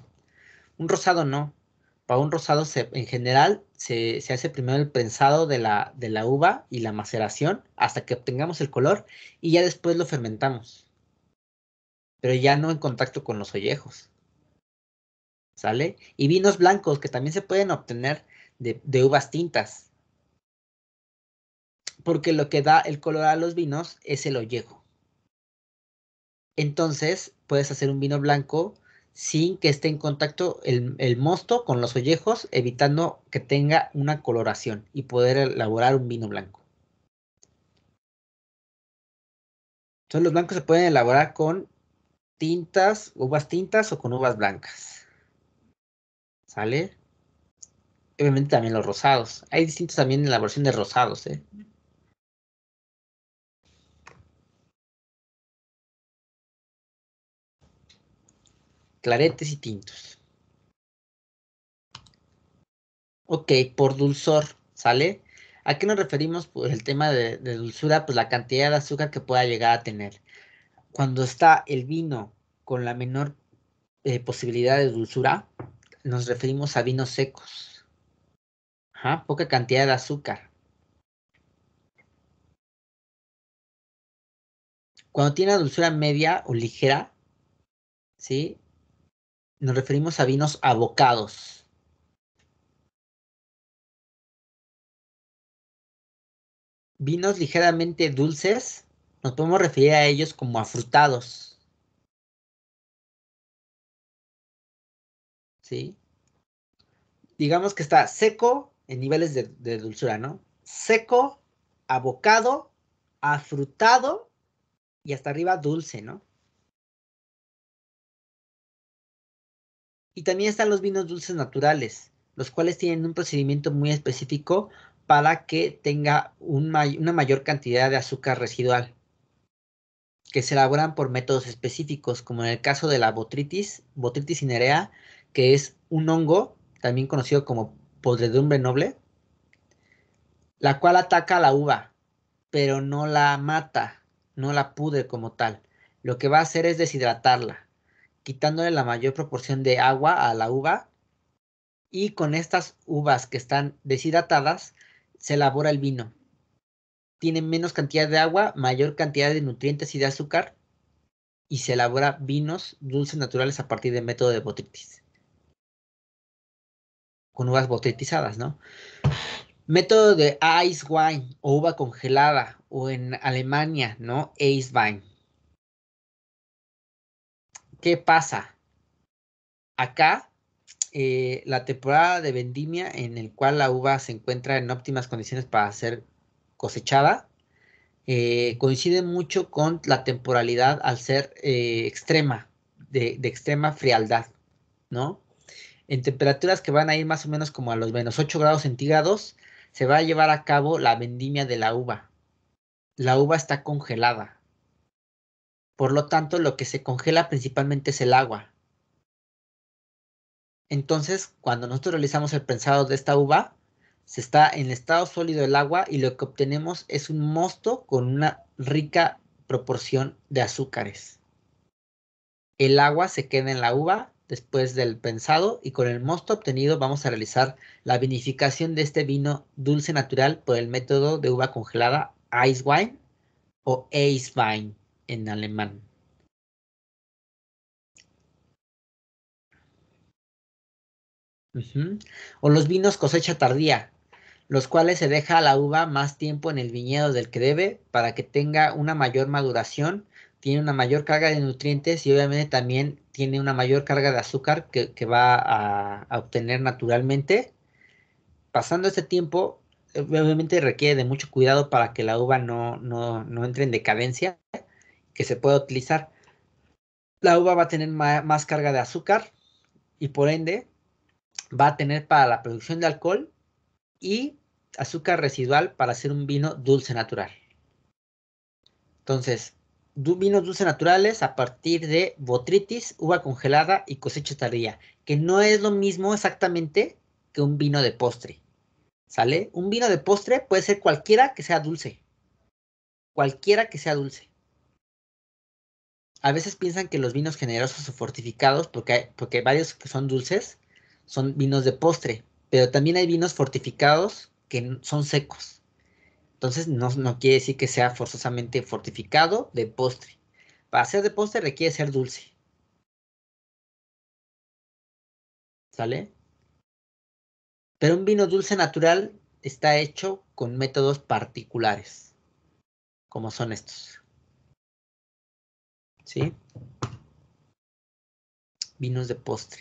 Speaker 2: Un rosado no. Para un rosado se, en general se, hace primero el prensado de la, uva y la maceración hasta que obtengamos el color y ya después lo fermentamos. Pero ya no en contacto con los ollejos. ¿Sale? Y vinos blancos que también se pueden obtener de, de uvas tintas. Porque lo que da el color a los vinos es el ollejo. Entonces, puedes hacer un vino blanco sin que esté en contacto el, mosto con los ollejos, evitando que tenga una coloración y poder elaborar un vino blanco.
Speaker 1: Entonces los blancos se pueden elaborar con tintas, uvas tintas o con uvas blancas. ¿Sale? Obviamente también los rosados. Hay distintos también en elaboración de rosados, ¿eh? claretes y tintos. Ok, por dulzor, ¿sale? ¿A qué nos referimos? por
Speaker 2: el tema de, dulzura, pues la cantidad de azúcar que pueda llegar a tener. Cuando está el vino con la menor eh, posibilidad de dulzura, nos referimos
Speaker 1: a vinos secos. poca cantidad de azúcar. Cuando tiene dulzura media o ligera, ¿sí? Nos referimos a vinos abocados. Vinos ligeramente dulces, nos podemos referir a ellos como afrutados. ¿Sí? Digamos que está seco en niveles de, dulzura, ¿no? Seco, abocado, afrutado y hasta arriba dulce, ¿no? Y también están los vinos dulces
Speaker 2: naturales, los cuales tienen un procedimiento muy específico para que tenga una mayor cantidad de azúcar residual, que se elaboran por métodos específicos, como en el caso de la botritis, botritis cinerea, que es un hongo, también conocido como podredumbre noble, la cual ataca a la uva, pero no la mata, no la pudre como tal. Lo que va a hacer es deshidratarla quitándole la mayor proporción de agua a la uva y con estas uvas que están deshidratadas se elabora el vino. Tiene menos cantidad de agua, mayor cantidad de nutrientes y de azúcar y se elabora vinos dulces naturales a partir del método de botritis. Con uvas botritizadas, ¿no? Método de ice wine o uva congelada o en Alemania, ¿no? Ice ¿qué pasa? Acá, eh, la temporada de vendimia en el cual la uva se encuentra en óptimas condiciones para ser cosechada, eh, coincide mucho con la temporalidad al ser eh, extrema, de, de, extrema frialdad, ¿no? En temperaturas que van a ir más o menos como a los menos 8 grados centígrados, se va a llevar a cabo la vendimia de la uva. La uva está congelada, por lo tanto, lo que se congela principalmente es el agua. Entonces, cuando nosotros realizamos el prensado de esta uva, se está en el estado sólido el agua y lo que obtenemos es un mosto con una rica proporción de azúcares. El agua se queda en la uva después del prensado y con el mosto obtenido vamos a realizar la vinificación de este vino dulce natural por el método de uva
Speaker 1: congelada Ice Wine o Ace Vine en alemán. O los vinos cosecha tardía, los cuales se deja a la uva más tiempo en
Speaker 2: el viñedo del que debe para que tenga una mayor maduración, tiene una mayor carga de nutrientes y obviamente también tiene una mayor carga de azúcar que, va a, obtener naturalmente. Pasando este tiempo, eh, obviamente requiere de mucho cuidado para que la uva no, no, no entre en decadencia que se puede utilizar. La uva va a tener más carga de azúcar y por ende va a tener para la producción de alcohol y azúcar residual para hacer un vino dulce natural. Entonces, vinos dulces naturales a partir de botritis, uva congelada y cosecha tardía, que no es lo mismo exactamente que un vino de postre. ¿Sale? Un vino de postre puede ser cualquiera que sea dulce. Cualquiera que sea dulce a veces piensan que los vinos generosos o fortificados, porque, hay, porque varios que son dulces, son vinos de postre, pero también hay vinos fortificados que son secos. Entonces no, no quiere decir que sea forzosamente fortificado de postre. Para ser de postre requiere
Speaker 1: ser dulce. ¿Sale? Pero un vino dulce natural está hecho con métodos particulares, como son estos. ¿sí? Vinos de postre.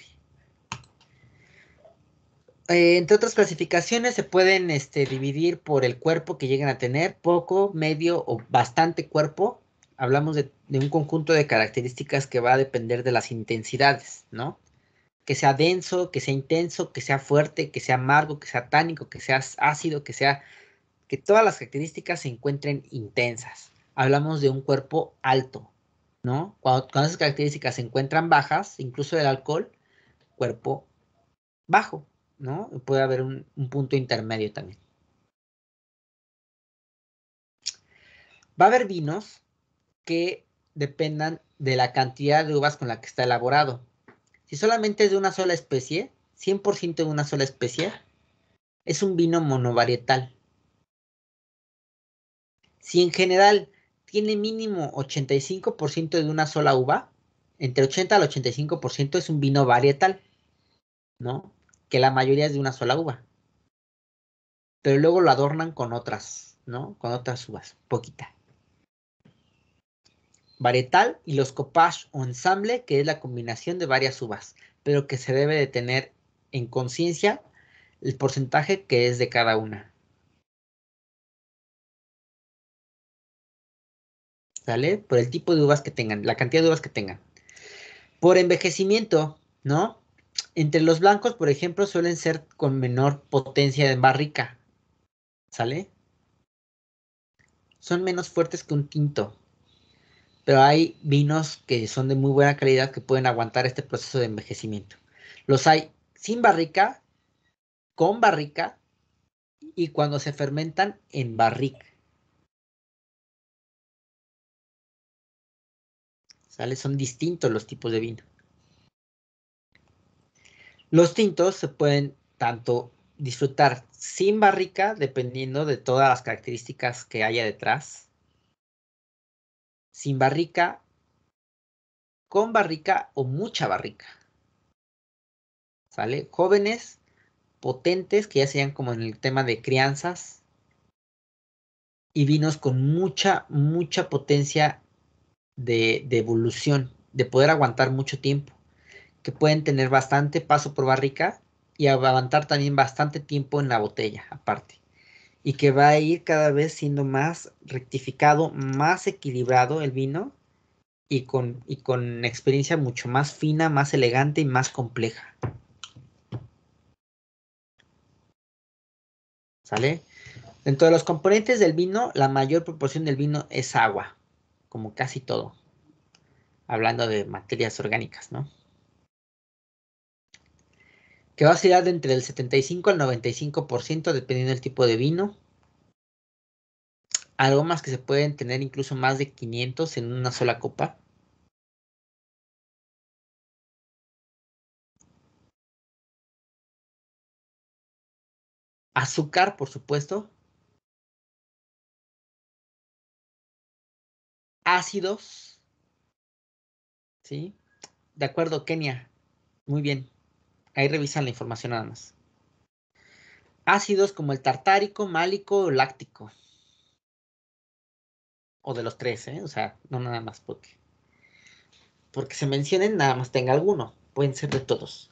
Speaker 2: Eh, entre otras clasificaciones se pueden este, dividir por el cuerpo que lleguen a tener, poco, medio o bastante cuerpo. Hablamos de, de, un conjunto de características que va a depender de las intensidades, ¿no? Que sea denso, que sea intenso, que sea fuerte, que sea amargo, que sea tánico, que sea ácido, que sea... que todas las características se encuentren intensas. Hablamos de un cuerpo alto, cuando, esas características se encuentran bajas, incluso el alcohol, cuerpo bajo, ¿no? Puede haber un, un punto intermedio también. Va a haber vinos que dependan de la cantidad de uvas con la que está elaborado. Si solamente es de una sola especie, 100% de una sola especie, es un vino monovarietal. Si en general tiene mínimo 85% de una sola uva, entre 80 al 85% es un vino varietal, ¿no? Que la mayoría es de una sola uva. Pero luego lo adornan con otras, ¿no? Con otras uvas, poquita. Varietal y los copage o ensamble, que es la combinación de varias uvas, pero que se debe de tener en conciencia
Speaker 1: el porcentaje que es de cada una. sale Por el tipo de uvas que tengan, la cantidad de uvas que
Speaker 2: tengan. Por envejecimiento, ¿no? Entre los blancos, por ejemplo, suelen ser con menor potencia de barrica, ¿sale? Son menos fuertes que un tinto, pero hay vinos que son de muy buena calidad que pueden aguantar este proceso de envejecimiento. Los hay sin barrica,
Speaker 1: con barrica y cuando se fermentan en barrica. Son distintos los tipos de vino. Los tintos se pueden
Speaker 2: tanto disfrutar sin barrica, dependiendo de todas las características
Speaker 1: que haya detrás. Sin barrica, con barrica o mucha barrica. ¿Sale? Jóvenes,
Speaker 2: potentes, que ya sean como en el tema de crianzas. Y vinos con mucha, mucha potencia de, evolución, de poder aguantar mucho tiempo, que pueden tener bastante paso por barrica y aguantar también bastante tiempo en la botella aparte y que va a ir cada vez siendo más rectificado, más equilibrado el vino y con, y con experiencia mucho más fina, más elegante y más compleja. ¿Sale? Dentro de los componentes del vino, la mayor proporción del vino es agua como casi todo, hablando de materias orgánicas, ¿no? Que va a ser de entre el 75 al 95% dependiendo del tipo de vino.
Speaker 1: Aromas que se pueden tener incluso más de 500 en una sola copa. Azúcar, por supuesto, ácidos. ¿Sí? De acuerdo, Kenia. Muy bien. Ahí revisan la información nada más.
Speaker 2: Ácidos como el tartárico, málico o láctico. O de los tres, ¿eh? O sea, no nada más porque. Porque se mencionen, nada más tenga alguno. Pueden ser de todos.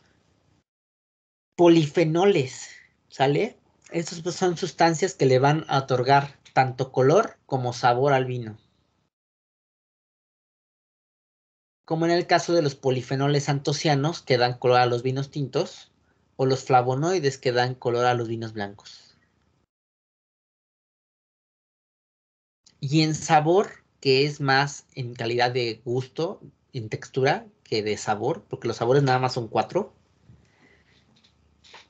Speaker 2: Polifenoles, ¿sale? Estas pues, son sustancias que le van a otorgar tanto color como sabor al vino. como en el caso de los polifenoles antocianos que dan color a los vinos tintos o los flavonoides que dan color a los vinos blancos. Y en sabor, que es más en calidad de gusto, en textura, que de sabor, porque los sabores nada más son cuatro.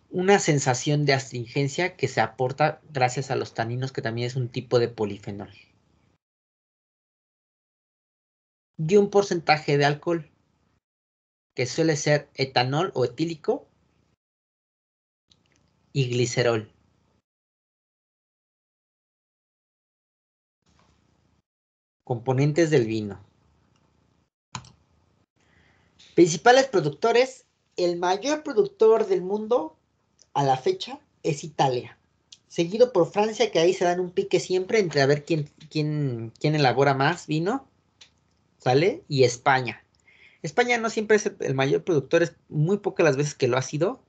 Speaker 2: Una sensación de astringencia que se aporta gracias a los taninos, que también es un tipo de
Speaker 1: polifenol de un porcentaje de alcohol, que suele ser etanol o etílico y glicerol. Componentes del vino.
Speaker 2: Principales productores. El mayor productor del mundo a la fecha es Italia, seguido por Francia, que ahí se dan un pique siempre entre a ver quién, quién, quién elabora más vino. Y España. España no siempre es el mayor productor, es muy pocas las veces que lo ha sido,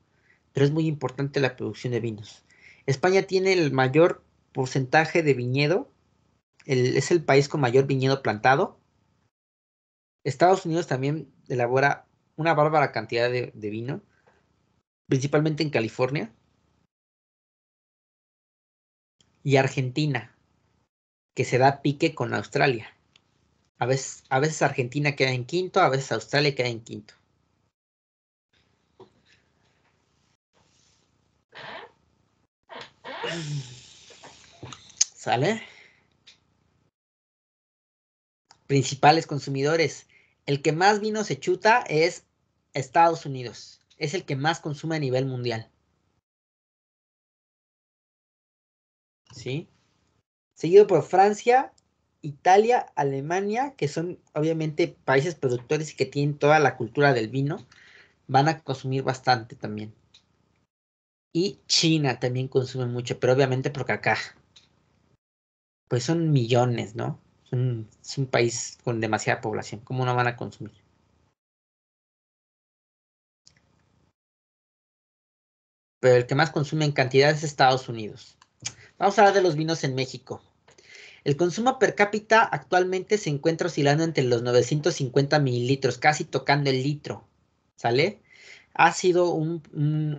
Speaker 2: pero es muy importante la producción de vinos. España tiene el mayor porcentaje de viñedo, es el país con mayor viñedo plantado. Estados Unidos también elabora una bárbara cantidad de vino, principalmente en California. Y Argentina, que se da pique con Australia. A veces, Argentina queda en quinto, a veces Australia queda en quinto. ¿Sale? Principales consumidores. El que más vino se chuta es Estados Unidos. Es el que más consume a nivel mundial.
Speaker 1: ¿Sí? Seguido por Francia, Italia, Alemania, que son obviamente países productores
Speaker 2: y que tienen toda la cultura del vino, van a consumir bastante también. Y China también consume mucho, pero obviamente porque acá, pues
Speaker 1: son millones, ¿no? es un país con demasiada población, ¿cómo no van a consumir? Pero el que más consume en cantidad es Estados Unidos. Vamos a hablar de los vinos en México.
Speaker 2: El consumo per cápita actualmente se encuentra oscilando entre los 950 mililitros, casi tocando el litro, ¿sale? Ha sido un,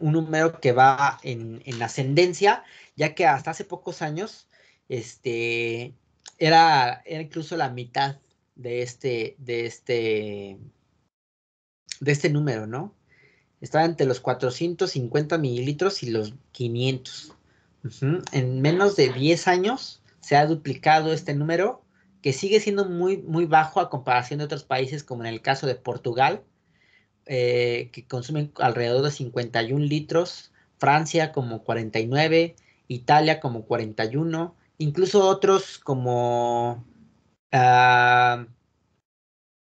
Speaker 2: número que va en, ascendencia, ya que hasta hace pocos años este, era, incluso la mitad de este, de este, de este número, ¿no? Estaba entre los 450 mililitros y los 500. En menos de 10 años se ha duplicado este número, que sigue siendo muy, muy bajo a comparación de otros países, como en el caso de Portugal, eh, que consumen alrededor de 51 litros, Francia como 49, Italia como 41, incluso otros como... Ah,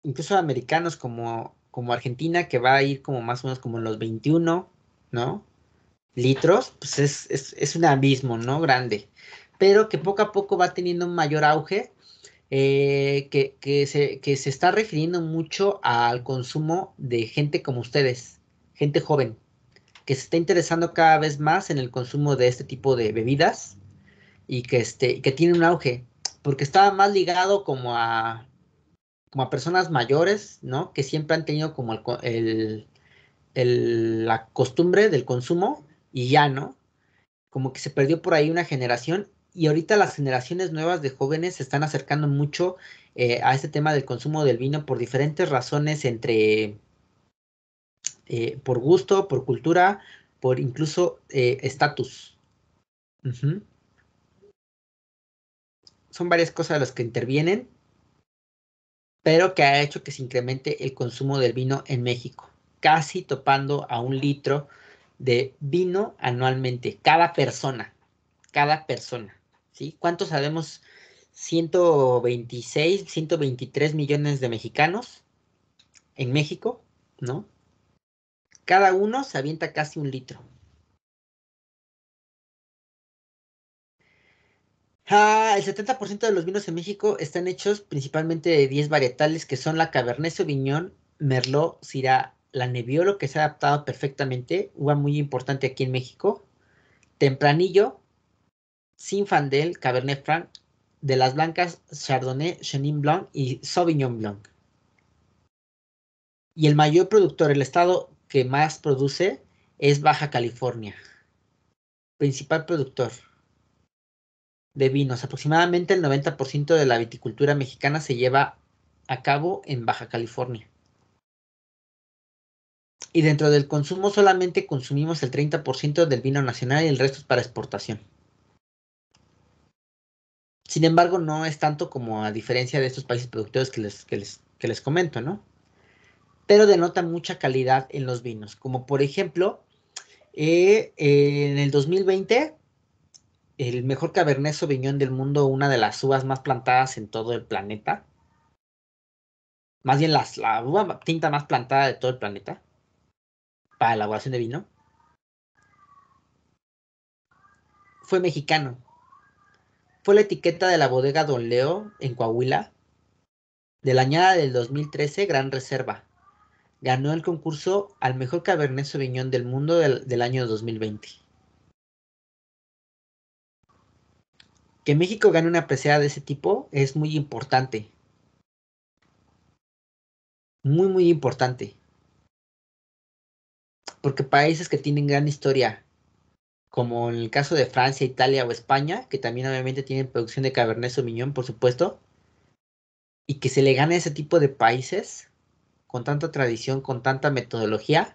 Speaker 2: incluso americanos como, como Argentina, que va a ir como más o menos como en los 21, ¿no? Litros, pues es, es un abismo, ¿no? Grande pero que poco a poco va teniendo un mayor auge, eh, que, que, se, está refiriendo mucho al consumo de gente como ustedes, gente joven, que se está interesando cada vez más en el consumo de este tipo de bebidas y que, este, que tiene un auge, porque estaba más ligado como a, como a personas mayores, ¿no? Que siempre han tenido como la costumbre del consumo y ya, ¿no? Como que se perdió por ahí una generación y ahorita las generaciones nuevas de jóvenes se están acercando mucho eh, a este tema del consumo del vino por diferentes razones,
Speaker 1: entre
Speaker 2: eh, por gusto, por cultura, por incluso eh, estatus. Son varias cosas las que intervienen, pero que ha hecho que se incremente el consumo del vino en México, casi topando a un litro de vino anualmente, cada persona, cada persona. ¿Cuántos sabemos? 126, 123 millones de mexicanos
Speaker 1: en México, ¿no? Cada uno se avienta casi un litro. Ah, el 70%
Speaker 2: de los vinos en México están hechos principalmente de 10 varietales que son la Cabernet Sauvignon, Merlot, Syrah, la Nebbiolo que se ha adaptado perfectamente, uva muy importante aquí en México, Tempranillo, Sinfandel, Cabernet Franc, de las blancas Chardonnay, Chenin Blanc y Sauvignon Blanc. Y el mayor productor, el estado que más produce es Baja California. Principal productor de vinos. Aproximadamente el 90% de la viticultura mexicana se lleva a cabo en Baja California. Y dentro del consumo solamente consumimos el 30% del vino nacional y el resto es para exportación. Sin embargo, no es tanto como a diferencia de estos países productores que les, que les, comento, ¿no? Pero denota mucha calidad en los vinos, como por ejemplo, eh, en el 2020, el mejor Cabernet Sauvignon del mundo, una de las uvas más plantadas en todo el planeta. Más bien las, la uva tinta más plantada de todo el planeta para elaboración de vino. Fue mexicano fue la etiqueta de la bodega Don Leo en Coahuila de la añada del 2013 Gran Reserva. Ganó el concurso al mejor Cabernet Sauvignon del mundo del, año 2020.
Speaker 1: Que México gane una preciada de ese tipo es muy importante. Muy, muy importante. Porque países que tienen gran historia
Speaker 2: como en el caso de Francia, Italia o España, que también obviamente tienen producción de Cabernet Sauvignon, por supuesto, y que se le gane a ese tipo de países con tanta tradición, con tanta metodología,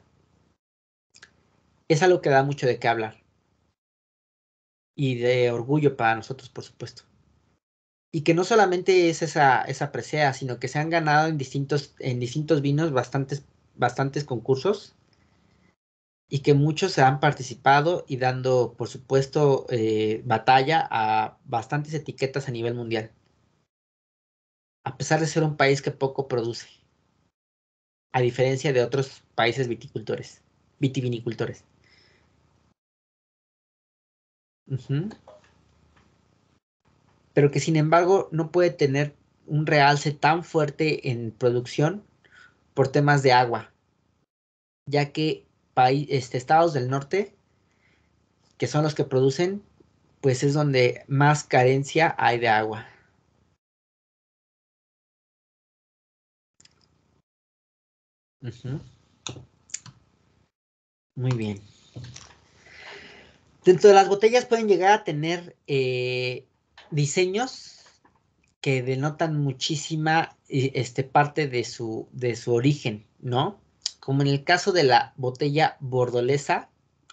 Speaker 2: es algo que da mucho de qué hablar. Y de orgullo para nosotros, por supuesto. Y que no solamente es esa, esa presea, sino que se han ganado en distintos, en distintos vinos bastantes, bastantes concursos y que muchos se han participado y dando, por supuesto, eh, batalla a bastantes etiquetas a nivel mundial, a pesar de ser un país que poco produce, a diferencia de otros países viticultores, vitivinicultores. Pero que sin embargo no puede tener un realce tan fuerte en producción por temas de agua, ya que hay este, estados del norte,
Speaker 1: que son los que producen, pues es donde más carencia hay de agua.
Speaker 4: Muy bien.
Speaker 2: Dentro de las botellas pueden llegar a tener eh, diseños que denotan muchísima eh, este, parte de su, de su origen, ¿no? como en el caso de la botella bordolesa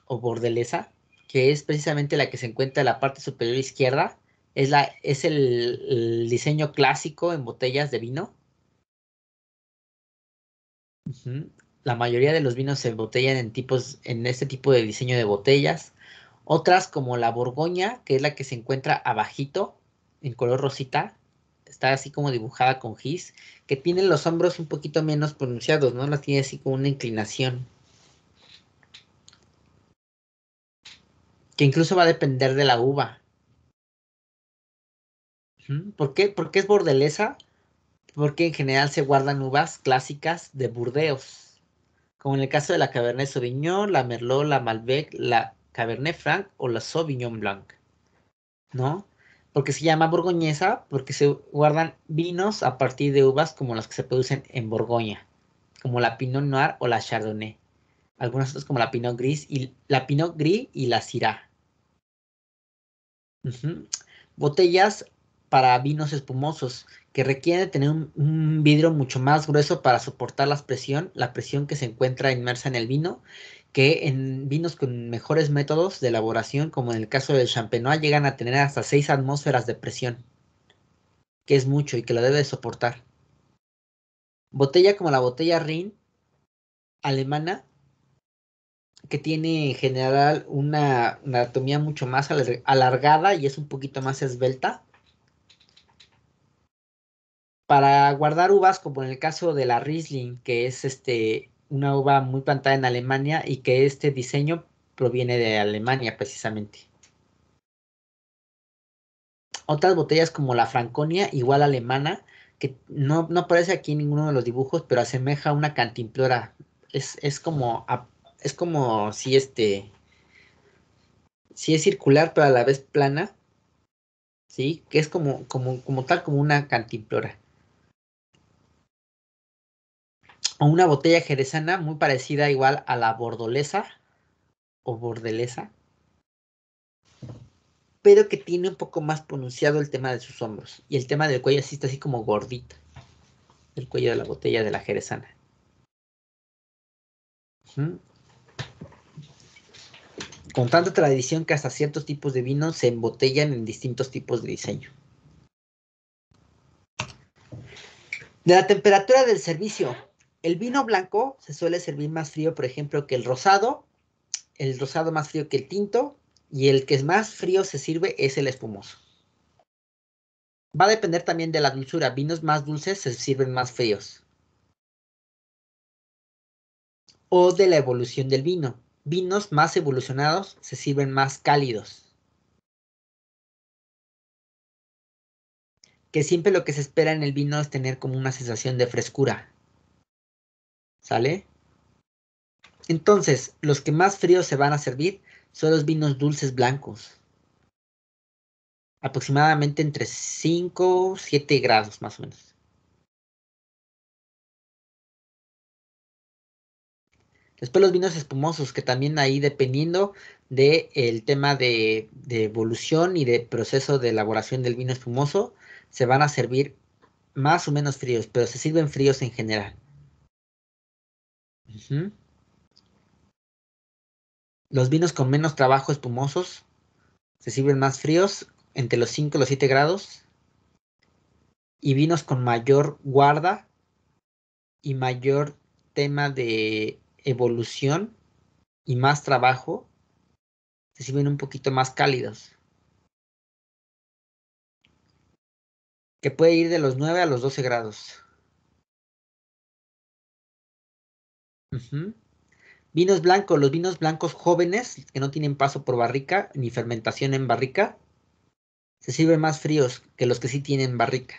Speaker 2: o bordelesa, que es precisamente la que se encuentra en la parte superior izquierda, es, el, diseño clásico en botellas de vino. La mayoría de los vinos se botellan en, tipos, en este tipo de diseño de botellas. Otras como la borgoña, que es la que se encuentra abajito, en color rosita, está así como dibujada con gis, que tiene los hombros un poquito menos pronunciados, ¿no? La tiene así como una inclinación. Que incluso va a depender de la uva. ¿Por qué? Porque es bordelesa, porque en general se guardan uvas clásicas de Burdeos, como en el caso de la Cabernet Sauvignon, la Merlot, la Malbec, la Cabernet Franc o la Sauvignon Blanc, ¿no? porque se llama borgoñesa, porque se guardan vinos a partir de uvas como las que se producen en Borgoña, como la Pinot Noir o la Chardonnay. Algunas otras como la Pinot Gris y la Pinot Gris y la Syrah. Botellas para vinos espumosos que requieren tener un, un vidrio mucho más grueso para soportar la presión, la presión que se encuentra inmersa en el vino que en vinos con mejores métodos de elaboración, como en el caso del champenois, llegan a tener hasta 6 atmósferas de presión, que es mucho y que lo debe soportar. Botella como la botella Rhin alemana, que tiene en general una anatomía mucho más alargada y es un poquito más esbelta. Para guardar uvas, como en el caso de la Riesling, que es este una uva muy plantada en Alemania y que este diseño proviene de Alemania precisamente. Otras botellas como la Franconia, igual alemana, que no, aparece aquí en ninguno de los dibujos, pero asemeja a una cantimplora. Es, como, es como si este, si es circular pero a la vez plana, ¿sí? Que es como, como, como tal, como una cantimplora. o una botella jerezana muy parecida igual a la bordolesa o bordelesa, pero que tiene un poco más pronunciado el tema de sus hombros y el tema del cuello así está así como gordita el cuello de la botella de la jerezana. Con tanta tradición que hasta ciertos tipos de vino se embotellan en distintos tipos de diseño. De la temperatura del servicio, el vino blanco se suele servir más frío, por ejemplo, que el rosado, el rosado más frío que el tinto, y el que es más frío se sirve es el espumoso. Va a depender también de la dulzura. Vinos más dulces se sirven más fríos.
Speaker 1: O de la evolución del vino. Vinos más evolucionados se sirven más cálidos. Que siempre lo que se espera en el vino es tener como una sensación de frescura,
Speaker 2: ¿Sale? Entonces, los que más fríos se van a servir son los
Speaker 1: vinos dulces blancos. Aproximadamente entre 5, 7 grados más o menos. Después los vinos espumosos, que también ahí dependiendo
Speaker 2: del tema de, evolución y de proceso de elaboración del vino espumoso, se van a servir más o menos fríos, pero se sirven fríos en general. Los vinos con menos trabajo espumosos se sirven más fríos, entre los 5 y los 7 grados. Y vinos con mayor guarda y mayor tema de evolución y más trabajo
Speaker 1: se sirven un poquito más cálidos. Que puede ir de los 9 a los 12 grados.
Speaker 2: Vinos blancos, los vinos blancos jóvenes que no tienen paso por
Speaker 1: barrica ni fermentación en barrica, se sirven más fríos que los que sí tienen barrica.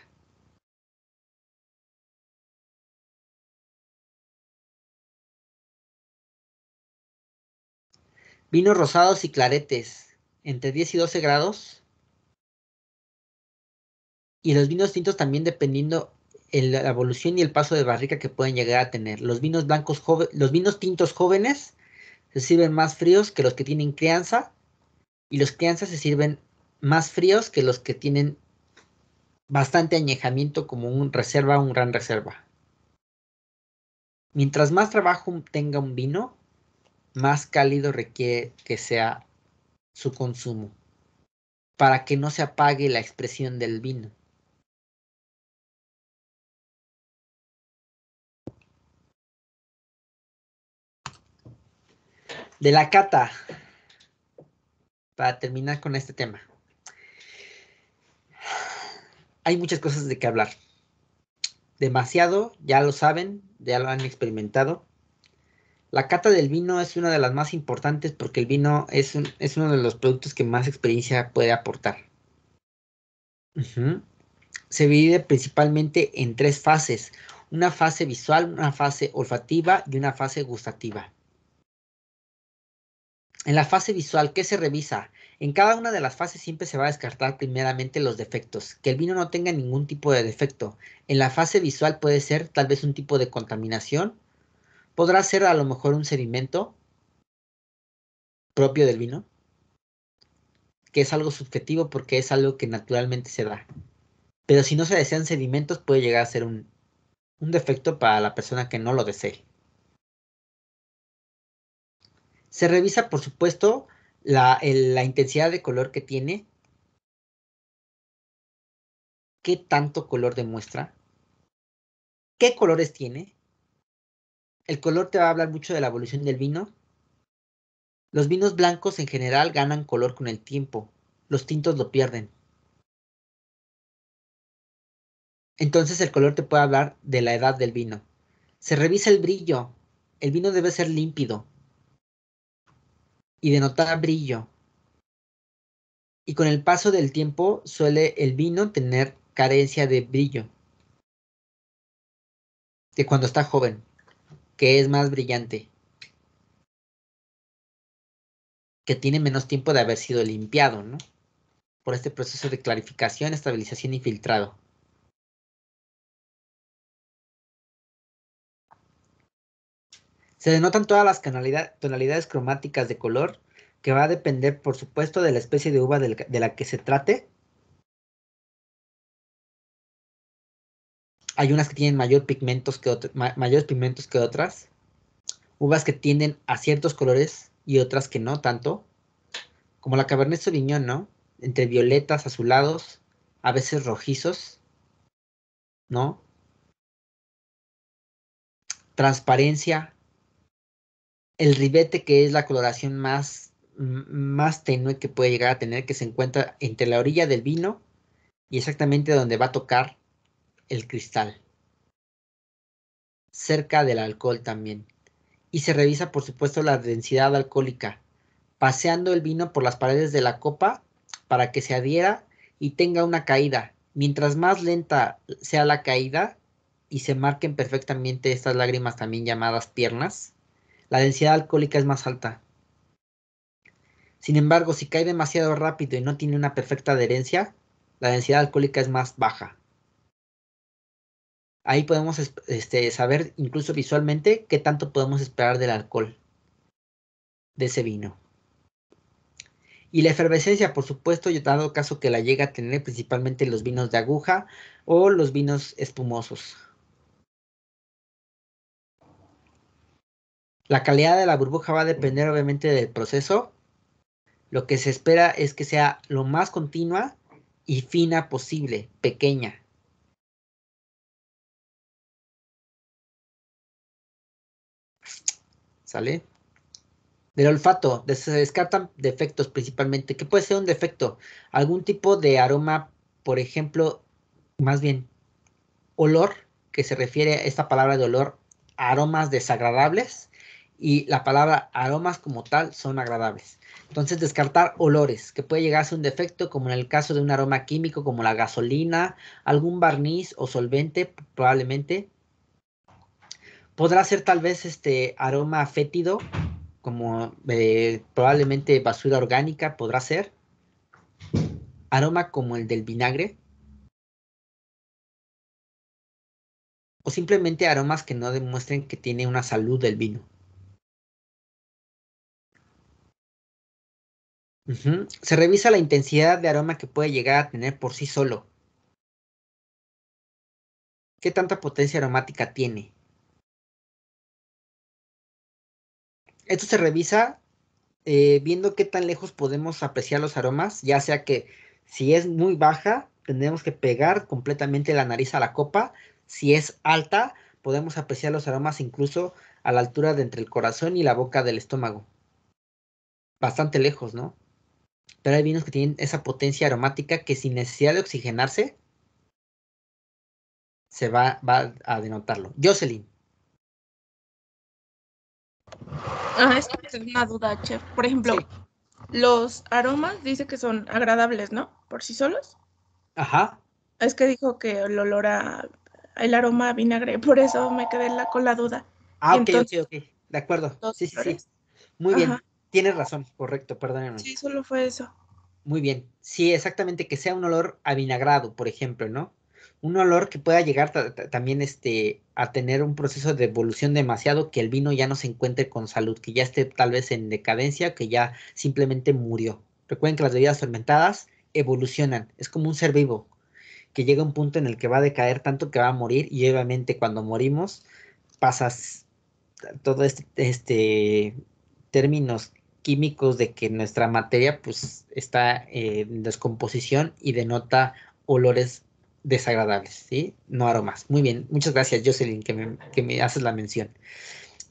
Speaker 1: Vinos rosados y claretes, entre 10 y 12 grados.
Speaker 2: Y los vinos tintos también dependiendo la evolución y el paso de barrica que pueden llegar a tener. Los vinos blancos jóvenes, los vinos tintos jóvenes se sirven más fríos que los que tienen crianza y los crianzas se sirven más fríos que los que tienen bastante añejamiento como un reserva, un gran reserva. Mientras más trabajo tenga un vino, más cálido requiere que sea
Speaker 1: su consumo, para que no se apague la expresión del vino. de la cata
Speaker 2: para terminar con este tema. Hay muchas cosas de que hablar. Demasiado, ya lo saben, ya lo han experimentado. La cata del vino es una de las más importantes porque el vino es, uno de los productos que más experiencia puede aportar. Se divide principalmente en tres fases. Una fase visual, una fase olfativa y una fase gustativa. En la fase visual, ¿qué se revisa? En cada una de las fases siempre se va a descartar primeramente los defectos, que el vino no tenga ningún tipo de defecto. En la fase visual puede ser tal vez un tipo de contaminación, podrá ser a lo mejor un sedimento propio del vino, que es algo subjetivo porque es algo que naturalmente se da. Pero si no se desean sedimentos puede llegar a ser un, un defecto para la persona que no lo desee.
Speaker 1: Se revisa, por supuesto, la, intensidad de color que tiene. ¿Qué tanto color demuestra? ¿Qué colores tiene?
Speaker 2: El color te va a hablar mucho de la evolución del vino. Los vinos blancos en general ganan color con el tiempo. Los tintos lo pierden. Entonces el color te puede hablar de la edad del vino. Se revisa el brillo. El vino debe ser límpido, y de notar brillo. Y con el paso del tiempo suele el vino tener
Speaker 1: carencia de brillo. De cuando está joven, que es más brillante. Que tiene menos tiempo de haber sido limpiado, ¿no? Por este proceso de clarificación, estabilización y filtrado. Se denotan todas las tonalidades cromáticas de color, que va a depender,
Speaker 2: por supuesto, de la especie de uva de la que se trate. Hay unas que tienen mayor pigmentos que mayores pigmentos que otras. Uvas que tienden a ciertos colores y otras que no tanto. Como la Cabernet Sauvignon, ¿no? Entre violetas, azulados, a veces rojizos,
Speaker 1: ¿no? Transparencia, el ribete, que es la coloración más, más
Speaker 2: tenue que puede llegar a tener, que se encuentra entre la orilla del vino y exactamente donde va a tocar el cristal. Cerca del alcohol también. Y se revisa, por supuesto, la densidad alcohólica, paseando el vino por las paredes de la copa para que se adhiera y tenga una caída. Mientras más lenta sea la caída y se marquen perfectamente estas lágrimas también llamadas piernas, la densidad alcohólica es más alta. Sin embargo, si cae demasiado rápido y no tiene una perfecta adherencia, la densidad alcohólica es más baja. Ahí podemos este, saber incluso visualmente qué tanto podemos esperar del alcohol de ese vino. Y la efervescencia, por supuesto, yo dado caso que la llega a tener principalmente los vinos de aguja o los vinos espumosos. La calidad de la burbuja va a depender obviamente del proceso.
Speaker 1: Lo que se espera es que sea lo más continua y fina posible, pequeña. ¿Sale? Del olfato, se descartan defectos
Speaker 2: principalmente. ¿Qué puede ser un defecto? Algún tipo de aroma, por ejemplo, más bien, olor, que se refiere a esta palabra de olor, aromas desagradables y la palabra aromas como tal son agradables. Entonces, descartar olores, que puede llegar a ser un defecto, como en el caso de un aroma químico como la gasolina, algún barniz o solvente, probablemente. Podrá ser tal vez este aroma fétido, como eh, probablemente basura orgánica, podrá ser. Aroma como el del vinagre.
Speaker 1: O simplemente aromas que no demuestren que tiene una salud del vino. Se revisa la intensidad de aroma que puede llegar a tener por sí solo. ¿Qué tanta potencia aromática tiene? Esto se revisa eh, viendo qué tan lejos
Speaker 2: podemos apreciar los aromas, ya sea que si es muy baja, tendremos que pegar completamente la nariz a la copa. Si es alta, podemos apreciar los aromas incluso a la altura de entre el corazón y la boca del estómago. Bastante lejos, ¿no? pero hay vinos que tienen esa potencia aromática que sin necesidad de oxigenarse
Speaker 1: se va, a denotarlo. Jocelyn. Ah, es una duda, chef. Por ejemplo, los
Speaker 2: aromas dice que son agradables, ¿no? Por sí solos. Ajá. Es que dijo que el olor a el aroma a vinagre, por eso me quedé con la duda. Ah, ok, ok, De acuerdo. Sí, sí, sí. Muy bien. Tienes razón, correcto, perdónenme. Sí, solo fue eso. Muy bien. Sí, exactamente, que sea un olor a vinagrado, por ejemplo, ¿no? Un olor que pueda llegar también este, a tener un proceso de evolución demasiado que el vino ya no se encuentre con salud, que ya esté tal vez en decadencia, que ya simplemente murió. Recuerden que las bebidas fermentadas evolucionan, es como un ser vivo, que llega a un punto en el que va a decaer tanto que va a morir y obviamente cuando morimos pasas todo este, este términos químicos de que nuestra materia pues está en descomposición y denota olores desagradables, ¿sí? No aromas. Muy bien, muchas gracias Jocelyn que me, haces la mención.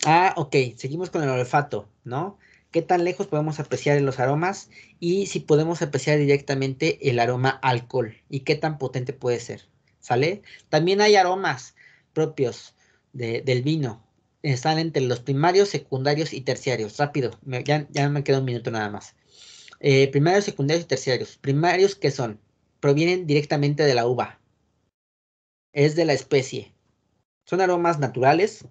Speaker 2: Ah, ok, seguimos con el olfato, ¿no? ¿Qué tan lejos podemos apreciar los aromas? Y si podemos apreciar directamente el aroma alcohol y qué tan potente puede ser, ¿sale? También hay aromas propios del vino, están entre los primarios, secundarios y terciarios. Rápido, ya, me queda un minuto nada más. Eh, primarios, secundarios y terciarios. Primarios, ¿qué son? Provienen directamente de la uva. Es de la especie. Son aromas naturales,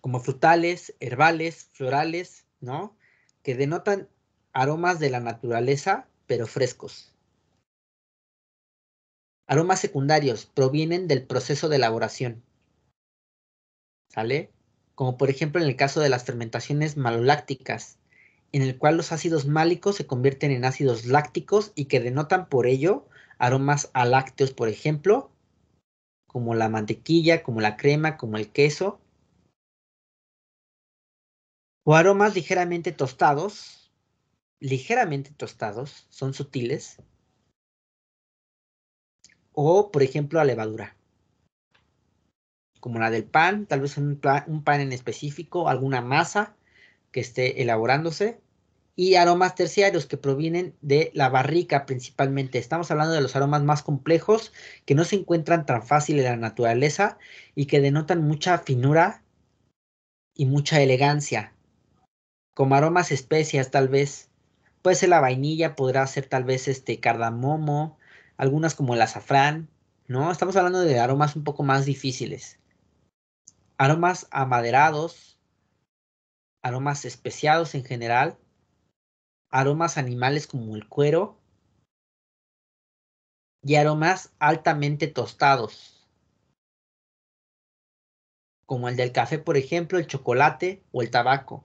Speaker 2: como frutales, herbales, florales, ¿no? Que denotan aromas de la naturaleza, pero frescos. Aromas secundarios provienen del proceso de elaboración. ¿Sale? como por ejemplo en el caso de las fermentaciones malolácticas, en el cual los ácidos málicos se convierten en ácidos lácticos y que denotan por ello aromas a lácteos, por ejemplo, como la mantequilla, como la crema, como el queso, o aromas ligeramente tostados, ligeramente tostados, son sutiles, o por ejemplo a levadura como la del pan, tal vez un, pan en específico, alguna masa que esté elaborándose, y aromas terciarios que provienen de la barrica principalmente. Estamos hablando de los aromas más complejos que no se encuentran tan fácil en la naturaleza y que denotan mucha finura y mucha elegancia. Como aromas especias tal vez. Puede ser la vainilla, podrá ser tal vez este cardamomo, algunas como el azafrán, ¿no? Estamos hablando de aromas un poco más difíciles aromas amaderados, aromas especiados en general, aromas animales
Speaker 1: como el cuero y aromas altamente tostados, como el del café, por ejemplo, el
Speaker 2: chocolate o el tabaco.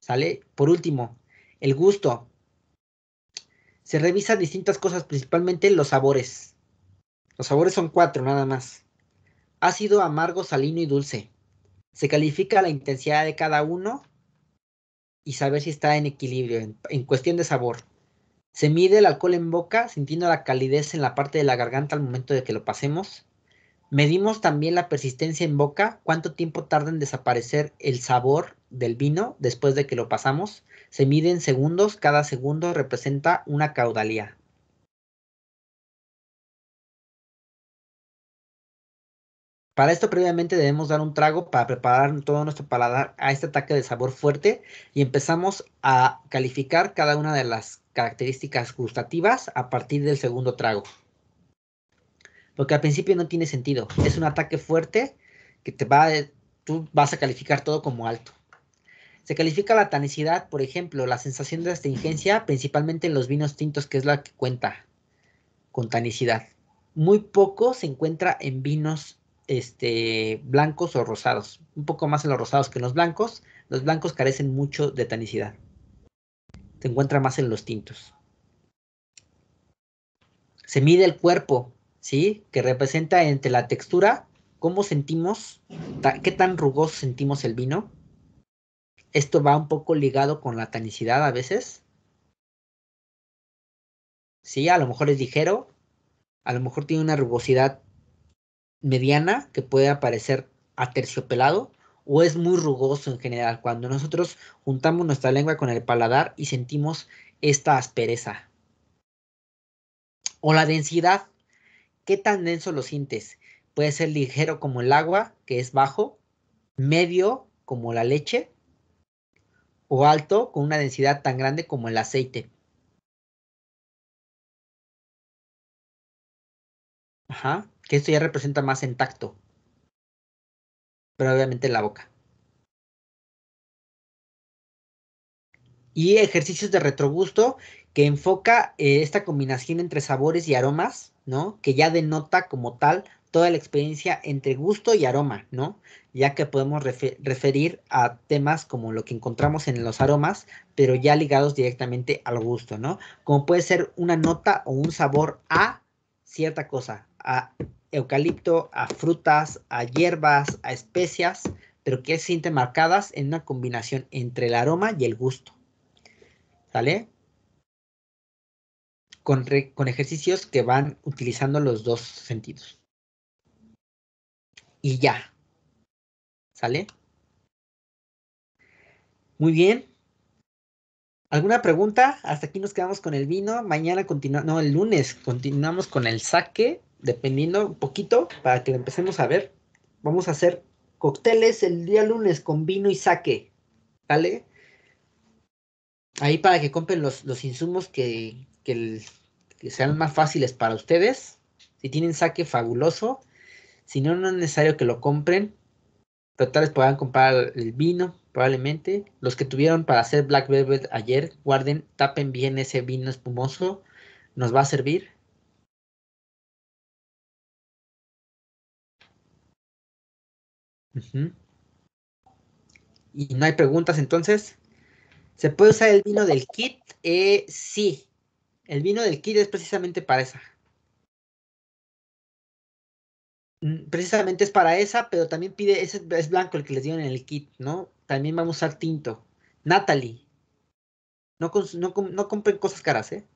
Speaker 2: ¿Sale? Por último, el gusto. Se revisan distintas cosas, principalmente los sabores. Los sabores son cuatro nada más ácido, amargo, salino y dulce. Se califica la intensidad de cada uno y saber si está en equilibrio, en, cuestión de sabor. Se mide el alcohol en boca, sintiendo la calidez en la parte de la garganta al momento de que lo pasemos. Medimos también la persistencia en boca, cuánto tiempo tarda en desaparecer el sabor del vino después de que lo pasamos. Se mide en segundos,
Speaker 1: cada segundo representa una caudalía. Para esto previamente debemos dar un trago para
Speaker 2: preparar todo nuestro paladar a este ataque de sabor fuerte y empezamos a calificar cada una de las características gustativas a partir del segundo trago. Porque al principio no tiene sentido. Es un ataque fuerte que te va, tú vas a calificar todo como alto. Se califica la tanicidad, por ejemplo, la sensación de astringencia, principalmente en los vinos tintos, que es la que cuenta con tanicidad. Muy poco se encuentra en vinos este, blancos o rosados, un poco más en los rosados que en los blancos. Los blancos carecen mucho de tanicidad. Se encuentra más en los tintos. Se mide el cuerpo, ¿sí? Que representa entre la textura, cómo sentimos, qué tan rugoso sentimos el vino. Esto va un poco ligado con la tanicidad a veces. Sí, a lo mejor es ligero, a lo mejor tiene una rugosidad mediana que puede aparecer aterciopelado o es muy rugoso en general cuando nosotros juntamos nuestra lengua con el paladar y sentimos esta aspereza. O la densidad. ¿Qué tan denso lo sientes? Puede ser ligero como el agua, que es bajo,
Speaker 1: medio como la leche, o alto con una densidad tan grande como el aceite. Ajá. Que esto ya representa más en tacto. Pero obviamente la boca. Y ejercicios de
Speaker 2: retrogusto que enfoca eh, esta combinación entre sabores y aromas, ¿no? Que ya denota como tal toda la experiencia entre gusto y aroma, ¿no? Ya que podemos referir a temas como lo que encontramos en los aromas, pero ya ligados directamente al gusto, ¿no? Como puede ser una nota o un sabor a cierta cosa, a eucalipto, a frutas, a hierbas, a especias, pero que se sienten marcadas en una combinación entre el aroma y el gusto. ¿Sale?
Speaker 1: Con, con ejercicios que van utilizando los dos sentidos. Y ya. ¿Sale? Muy bien. ¿Alguna pregunta?
Speaker 2: Hasta aquí nos quedamos con el vino. Mañana continuamos, no, el lunes continuamos con el saque dependiendo un poquito, para que lo empecemos a ver. Vamos a hacer cócteles el día lunes con vino y saque, ¿vale? Ahí para que compren los, los insumos que, que, sean más fáciles para ustedes. Si tienen saque, fabuloso. Si no, no es necesario que lo compren. Pero tal vez puedan comprar el vino, probablemente. Los que tuvieron para hacer Black Velvet ayer, guarden,
Speaker 1: tapen bien ese vino espumoso. Nos va a servir. Y no hay preguntas entonces. ¿Se puede usar el vino del kit?
Speaker 2: Eh, sí. El vino del kit es precisamente para esa. Mm, precisamente es para esa, pero también pide, ese es blanco el que les dieron en el kit, ¿no? También vamos a usar tinto. Natalie. No, no, compren cosas caras, ¿eh?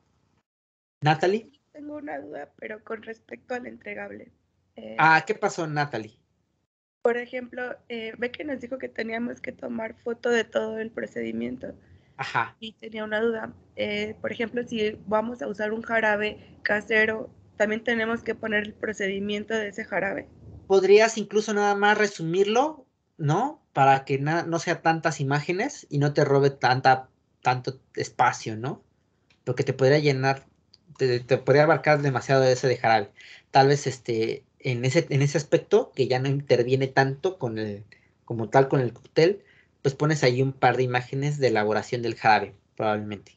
Speaker 2: Natalie.
Speaker 3: Tengo una duda, pero con respecto al entregable. Eh, ah,
Speaker 2: ¿qué pasó, Natalie?
Speaker 3: por ejemplo, eh, ve que nos
Speaker 2: dijo que teníamos que tomar foto de todo el procedimiento. Ajá. Y tenía una duda. Eh, por ejemplo, si vamos a usar un jarabe casero, también tenemos que poner el procedimiento de ese jarabe. Podrías incluso nada más resumirlo, ¿no? Para que no sea tantas imágenes y no te robe tanta, tanto espacio, ¿no? Porque te podría llenar, te, podría abarcar demasiado de ese de jarabe. Tal vez este, en ese, en ese aspecto, que ya no interviene tanto con el, como tal con el cóctel, pues pones ahí un par de imágenes de elaboración del jarabe, probablemente.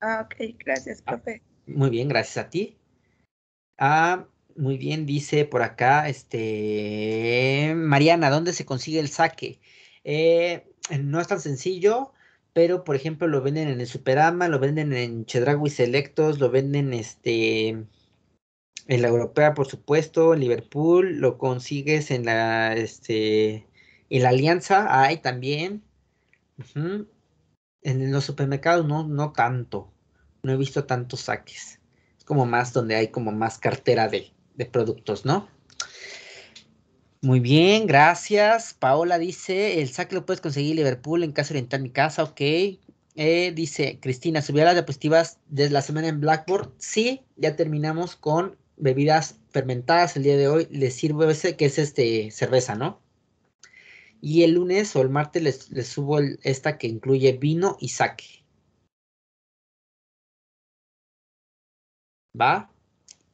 Speaker 1: Ah, ok, gracias, ah, profe.
Speaker 2: muy bien, gracias a ti. Ah, muy bien, dice por acá, este, Mariana, ¿dónde se consigue el saque? Eh, no es tan sencillo, pero por ejemplo lo venden en el Superama, lo venden en Chedragui Selectos, lo venden este, en la europea, por supuesto, Liverpool, lo consigues en la, este, en la Alianza, hay también. En los supermercados no, no tanto, no he visto tantos saques. Es como más donde hay como más cartera de, productos, ¿no? Muy bien, gracias. Paola dice, el saque lo puedes conseguir en Liverpool en Casa Oriental, mi casa, ok. Eh, dice Cristina, a las diapositivas desde la semana en Blackboard? Sí, ya terminamos con bebidas fermentadas el día de hoy, les sirvo ese que es este cerveza, ¿no?
Speaker 1: Y el lunes o el martes les, subo esta que incluye vino y saque. ¿Va?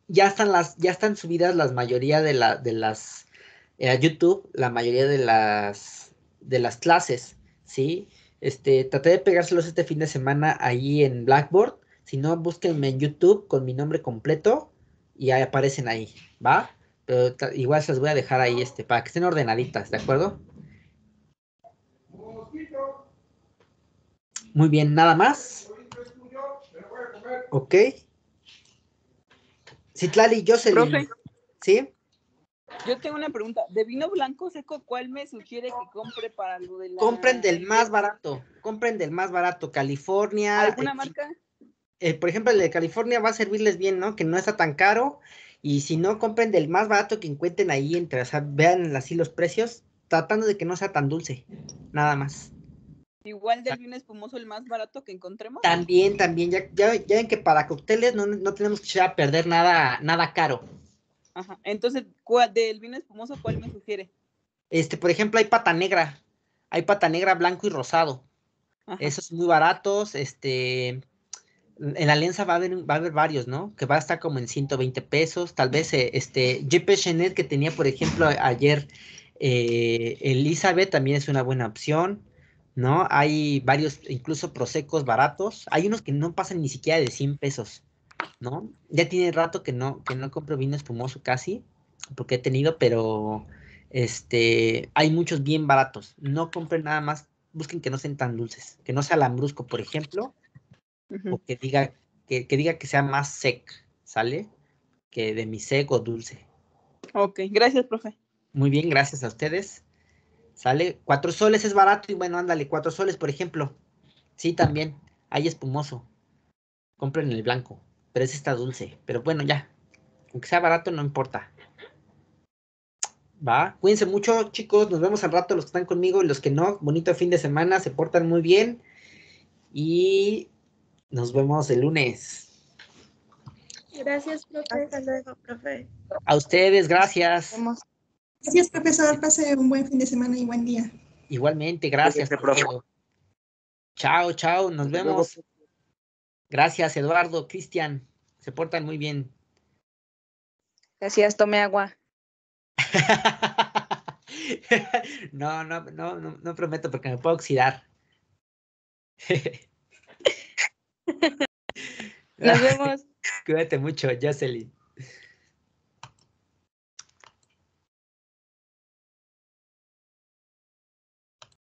Speaker 1: Ya están las, ya están subidas las mayoría de, la, de las eh, a YouTube, la mayoría de las
Speaker 2: de las clases, ¿sí? Este, traté de pegárselos este fin de semana ahí en Blackboard. Si no, búsquenme en YouTube con mi nombre completo y aparecen ahí, ¿va? Pero igual se las voy a dejar ahí este, para que estén ordenaditas, ¿de acuerdo? Muy bien, nada más. Ok. Citlali, yo se ¿Sí? Yo tengo una pregunta. ¿De vino blanco seco cuál me sugiere que compre para lo de la... Compren del más barato. Compren del más barato. California. ¿Alguna marca? Eh, por ejemplo, el de California va a servirles bien, ¿no? Que no está tan caro. Y si no, compren del más barato que encuentren ahí, entre, vean así los precios, tratando de que no sea tan dulce, nada más. Igual del ah. vino espumoso, el más barato que encontremos. También, también, ya, ven que para cócteles no, tenemos que perder nada, nada caro. Ajá, entonces, del vino espumoso, ¿cuál me sugiere? Este, por ejemplo, hay pata negra, hay pata negra, blanco y rosado. Esos Esos muy baratos, este, en la alianza va a, haber, varios, ¿no? Que va a estar como en 120 pesos. Tal vez eh, este JP Chenet que tenía, por ejemplo, ayer eh, Elizabeth también es una buena opción, ¿no? Hay varios, incluso prosecos baratos. Hay unos que no pasan ni siquiera de 100 pesos, ¿no? Ya tiene rato que no, que no compro vino espumoso casi, porque he tenido, pero este, hay muchos bien baratos. No compren nada más, busquen que no sean tan dulces, que no sea lambrusco, por ejemplo o que diga que, diga que sea más sec, ¿sale? Que de mi seco dulce. Ok, gracias, profe. Muy bien, gracias a ustedes. ¿Sale? Cuatro soles es barato y bueno, ándale, cuatro soles, por ejemplo. Sí, también. Hay espumoso. Compren el blanco, pero ese está dulce. Pero bueno, ya. Aunque sea barato, no importa. ¿Va? Cuídense mucho, chicos. Nos vemos al rato los que están conmigo y los que no. Bonito fin de semana. Se portan muy bien. Y nos vemos el lunes.
Speaker 3: Gracias, profe. Hasta luego, profe.
Speaker 2: A ustedes, gracias.
Speaker 3: Gracias,
Speaker 4: profesor. Pase un buen fin de semana y buen día.
Speaker 2: Igualmente, gracias. profe. Chao, chao. Nos vemos. Gracias, Eduardo, Cristian. Se portan muy bien.
Speaker 1: Gracias, tome agua.
Speaker 2: no, no, no, no prometo porque me puedo oxidar. Nos vemos.
Speaker 1: Cuídate mucho, Jocelyn.